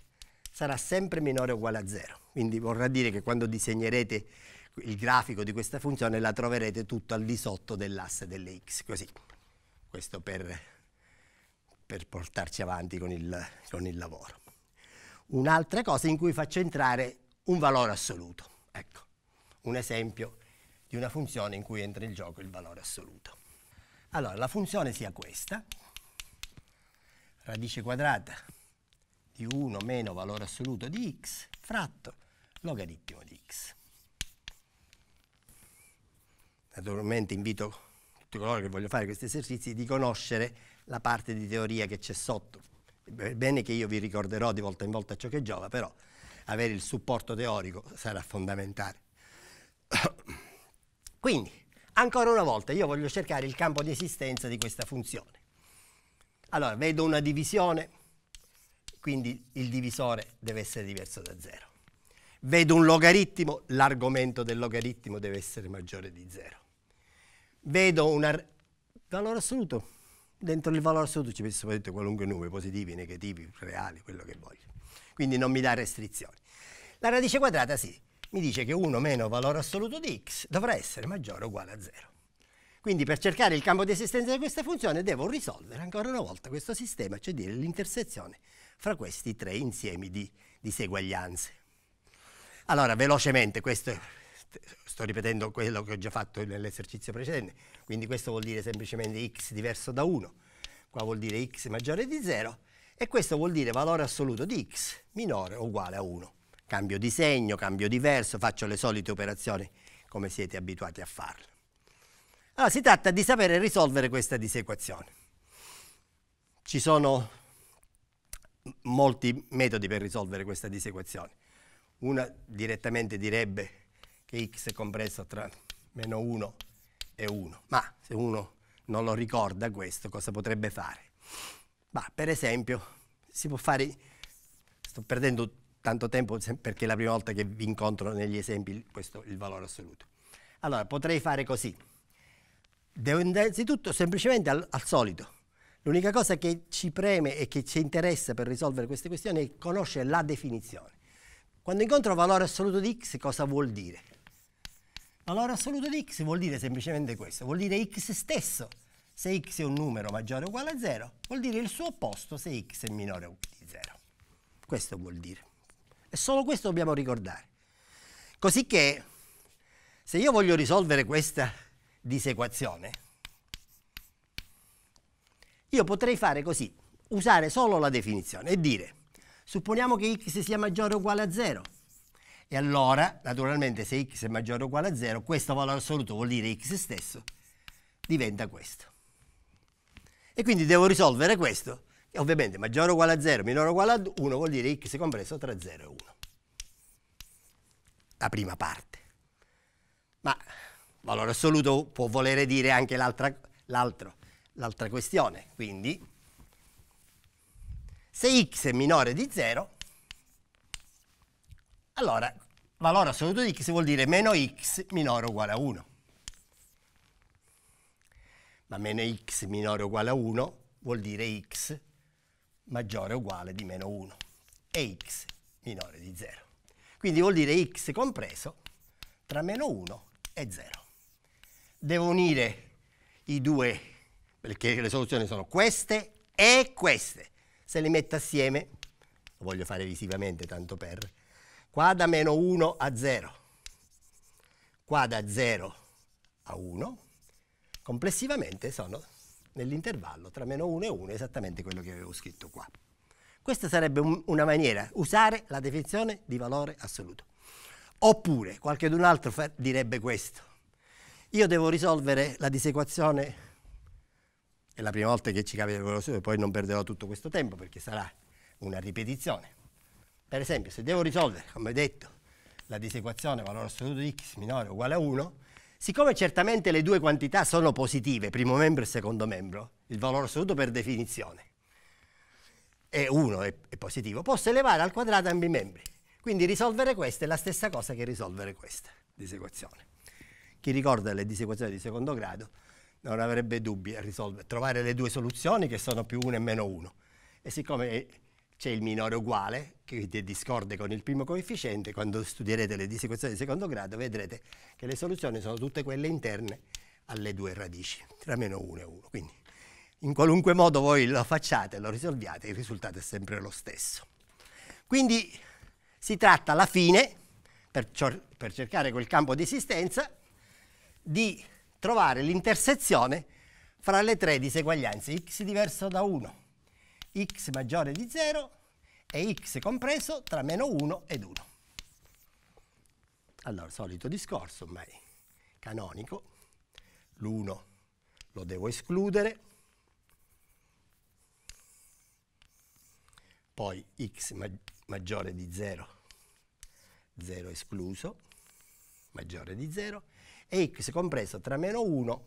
sarà sempre minore o uguale a 0. Quindi vorrà dire che quando disegnerete il grafico di questa funzione la troverete tutto al di sotto dell'asse delle x, così. Questo per, per portarci avanti con il, con il lavoro. Un'altra cosa in cui faccio entrare un valore assoluto. Ecco, un esempio di una funzione in cui entra in gioco il valore assoluto. Allora, la funzione sia questa, radice quadrata di 1 meno valore assoluto di x fratto logaritmo di x naturalmente invito tutti coloro che vogliono fare questi esercizi di conoscere la parte di teoria che c'è sotto. È bene che io vi ricorderò di volta in volta ciò che giova, però avere il supporto teorico sarà fondamentale. <coughs> Quindi, ancora una volta, io voglio cercare il campo di esistenza di questa funzione. Allora, vedo una divisione, quindi il divisore deve essere diverso da zero. Vedo un logaritmo, l'argomento del logaritmo deve essere maggiore di zero vedo un valore assoluto. Dentro il valore assoluto ci penso detto qualunque numero, positivi, negativi, reali, quello che voglio. Quindi non mi dà restrizioni. La radice quadrata sì, mi dice che 1 meno valore assoluto di x dovrà essere maggiore o uguale a 0. Quindi per cercare il campo di esistenza di questa funzione devo risolvere ancora una volta questo sistema, cioè dire l'intersezione fra questi tre insiemi di diseguaglianze. Allora, velocemente, questo sto ripetendo quello che ho già fatto nell'esercizio precedente, quindi questo vuol dire semplicemente x diverso da 1, qua vuol dire x maggiore di 0 e questo vuol dire valore assoluto di x minore o uguale a 1. Cambio di segno, cambio diverso, faccio le solite operazioni come siete abituati a farle. Allora, si tratta di sapere risolvere questa disequazione. Ci sono molti metodi per risolvere questa disequazione. Una direttamente direbbe che x è compreso tra meno 1 e 1. Ma se uno non lo ricorda questo, cosa potrebbe fare? Ma per esempio, si può fare... Sto perdendo tanto tempo perché è la prima volta che vi incontro negli esempi questo il valore assoluto. Allora, potrei fare così. Devo innanzitutto semplicemente al, al solito. L'unica cosa che ci preme e che ci interessa per risolvere queste questioni è conoscere la definizione. Quando incontro valore assoluto di x, cosa vuol dire? Valore assoluto di x vuol dire semplicemente questo, vuol dire x stesso. Se x è un numero maggiore o uguale a 0, vuol dire il suo opposto se x è minore o uguale a 0. Questo vuol dire. E solo questo dobbiamo ricordare. Cosicché, se io voglio risolvere questa disequazione, io potrei fare così, usare solo la definizione e dire, supponiamo che x sia maggiore o uguale a 0, e allora, naturalmente, se x è maggiore o uguale a 0, questo valore assoluto vuol dire x stesso diventa questo. E quindi devo risolvere questo. E ovviamente maggiore o uguale a 0, minore o uguale a 1 vuol dire x compreso tra 0 e 1. La prima parte. Ma valore assoluto può volere dire anche l'altra questione. Quindi se x è minore di 0, allora, valore assoluto di x vuol dire meno x minore o uguale a 1. Ma meno x minore o uguale a 1 vuol dire x maggiore o uguale di meno 1 e x minore di 0. Quindi vuol dire x compreso tra meno 1 e 0. Devo unire i due, perché le soluzioni sono queste e queste. Se le metto assieme, lo voglio fare visivamente tanto per, qua da meno 1 a 0, qua da 0 a 1, complessivamente sono nell'intervallo tra meno 1 e 1 esattamente quello che avevo scritto qua. Questa sarebbe un, una maniera, usare la definizione di valore assoluto. Oppure, qualcun altro direbbe questo. Io devo risolvere la disequazione, è la prima volta che ci capita quello, poi non perderò tutto questo tempo perché sarà una ripetizione per esempio, se devo risolvere, come detto, la disequazione valore assoluto di x minore uguale a 1, siccome certamente le due quantità sono positive, primo membro e secondo membro, il valore assoluto per definizione è 1, è, è positivo, posso elevare al quadrato ambi i membri. Quindi risolvere questa è la stessa cosa che risolvere questa disequazione. Chi ricorda le disequazioni di secondo grado non avrebbe dubbi a risolvere, trovare le due soluzioni che sono più 1 e meno 1. E siccome c'è il minore uguale, che discorde con il primo coefficiente, quando studierete le disequazioni di secondo grado vedrete che le soluzioni sono tutte quelle interne alle due radici, tra meno 1 e 1. Quindi in qualunque modo voi lo facciate, lo risolviate, il risultato è sempre lo stesso. Quindi si tratta alla fine, per, per cercare quel campo di esistenza, di trovare l'intersezione fra le tre diseguaglianze x diverso da 1, x maggiore di 0 e x compreso tra meno 1 ed 1. Allora, solito discorso, ma è canonico, l'1 lo devo escludere, poi x maggiore di 0, 0 escluso, maggiore di 0, e x compreso tra meno 1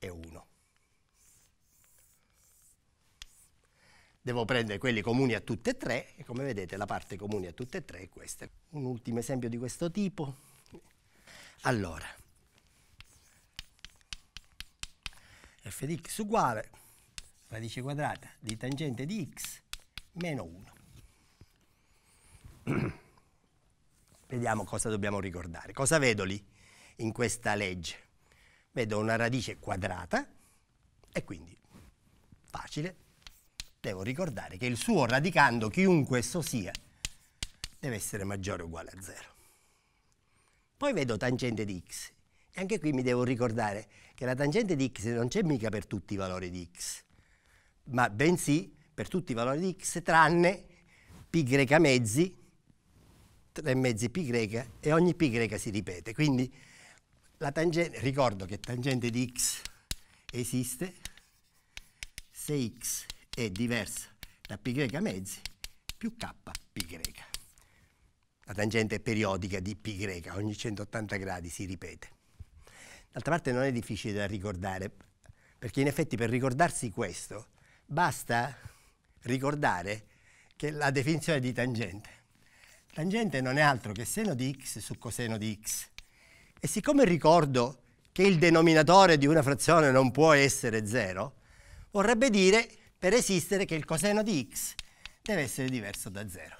e 1. devo prendere quelli comuni a tutte e tre e come vedete la parte comune a tutte e tre è questa. Un ultimo esempio di questo tipo. Allora, f di x uguale radice quadrata di tangente di x meno 1. <clears throat> Vediamo cosa dobbiamo ricordare. Cosa vedo lì in questa legge? Vedo una radice quadrata e quindi facile, devo ricordare che il suo radicando, chiunque esso sia, deve essere maggiore o uguale a 0. Poi vedo tangente di x. E anche qui mi devo ricordare che la tangente di x non c'è mica per tutti i valori di x, ma bensì per tutti i valori di x tranne π mezzi, 3 mezzi π e ogni π si ripete. Quindi ricordo che tangente di x esiste se x è diversa da π mezzi più k π. La tangente periodica di π, ogni 180 gradi si ripete. D'altra parte non è difficile da ricordare, perché in effetti per ricordarsi questo basta ricordare che la definizione di tangente. Tangente non è altro che seno di x su coseno di x. E siccome ricordo che il denominatore di una frazione non può essere 0, vorrebbe dire per esistere che il coseno di x deve essere diverso da 0.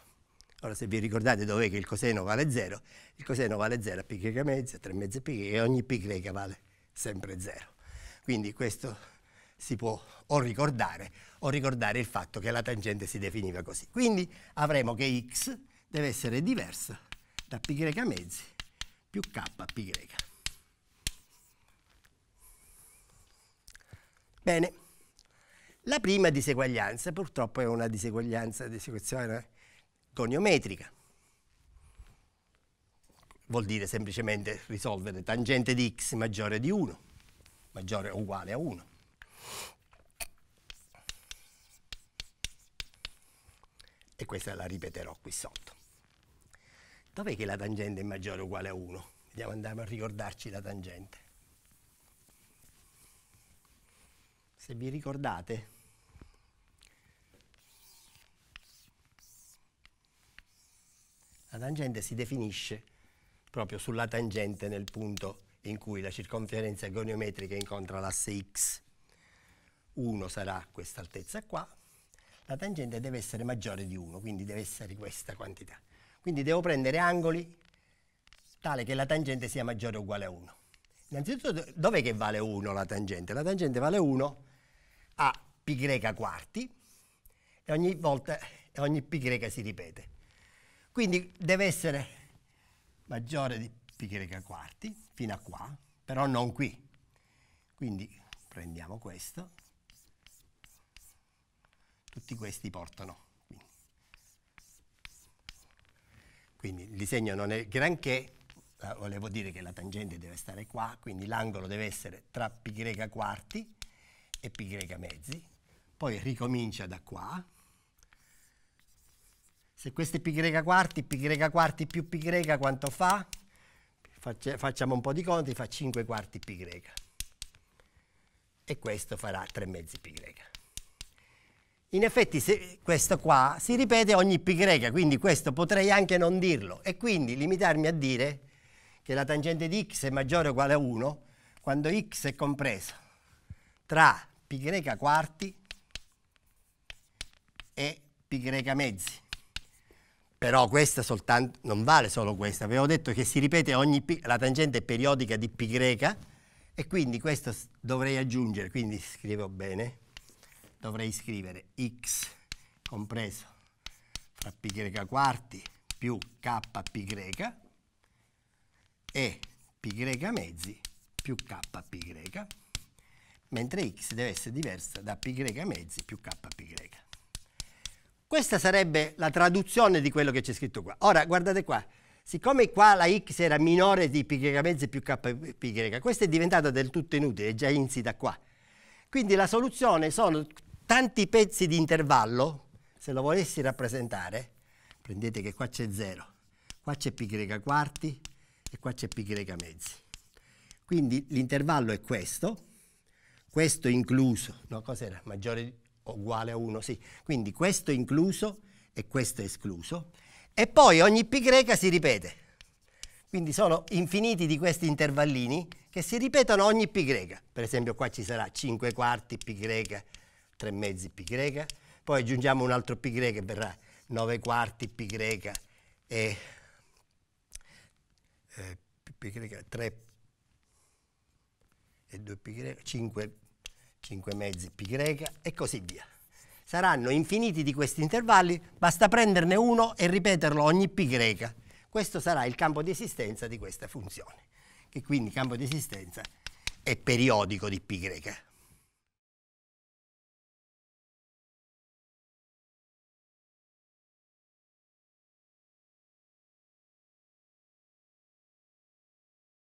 Ora se vi ricordate dov'è che il coseno vale 0, il coseno vale 0 a pi greca mezza, 3 mezzi pi e ogni pi greca vale sempre 0. Quindi questo si può o ricordare o ricordare il fatto che la tangente si definiva così. Quindi avremo che x deve essere diverso da pi greca mezzi più k pi greca. Bene. La prima diseguaglianza purtroppo è una diseguaglianza di esecuzione goniometrica. Vuol dire semplicemente risolvere tangente di x maggiore di 1, maggiore o uguale a 1. E questa la ripeterò qui sotto. Dov'è che la tangente è maggiore o uguale a 1? Vediamo, andiamo a ricordarci la tangente. Se vi ricordate, La tangente si definisce proprio sulla tangente nel punto in cui la circonferenza goniometrica incontra l'asse x. 1 sarà questa altezza qua, la tangente deve essere maggiore di 1, quindi deve essere questa quantità. Quindi devo prendere angoli tale che la tangente sia maggiore o uguale a 1. Innanzitutto dov'è che vale 1 la tangente? La tangente vale 1 a π quarti e ogni volta ogni π si ripete. Quindi deve essere maggiore di π greca quarti fino a qua, però non qui. Quindi prendiamo questo. Tutti questi portano. Quindi, quindi il disegno non è granché, eh, volevo dire che la tangente deve stare qua, quindi l'angolo deve essere tra π greca quarti e π greca mezzi, poi ricomincia da qua, se questo è π quarti, π quarti più π quanto fa? Facciamo un po' di conti, fa 5 quarti π. E questo farà 3 mezzi π. In effetti questo qua si ripete ogni π, quindi questo potrei anche non dirlo e quindi limitarmi a dire che la tangente di x è maggiore o uguale a 1 quando x è compreso tra π quarti e π mezzi. Però questa soltanto, non vale solo questa, avevo detto che si ripete ogni pi, la tangente periodica di π greca e quindi questo dovrei aggiungere, quindi scrivo bene, dovrei scrivere x compreso fra π greca quarti più k π greca e π greca mezzi più k π greca, mentre x deve essere diversa da π greca mezzi più k π greca. Questa sarebbe la traduzione di quello che c'è scritto qua. Ora, guardate qua. Siccome qua la x era minore di π mezzo più kπy, questa è diventata del tutto inutile, è già insita qua. Quindi la soluzione sono tanti pezzi di intervallo, se lo volessi rappresentare, prendete che qua c'è 0, qua c'è π quarti e qua c'è π mezzi. Quindi l'intervallo è questo, questo incluso, no, cos'era? Maggiore uguale a 1, sì. Quindi questo incluso e questo escluso. E poi ogni π greca si ripete. Quindi sono infiniti di questi intervallini che si ripetono ogni π greca. Per esempio qua ci sarà 5 quarti π greca, 3 mezzi π greca. Poi aggiungiamo un altro π greca e verrà 9 quarti π greca e eh, π greca 3 e 2 π greca, 5 5 mezzi π e così via. Saranno infiniti di questi intervalli, basta prenderne uno e ripeterlo ogni π. Questo sarà il campo di esistenza di questa funzione, che quindi campo di esistenza è periodico di π.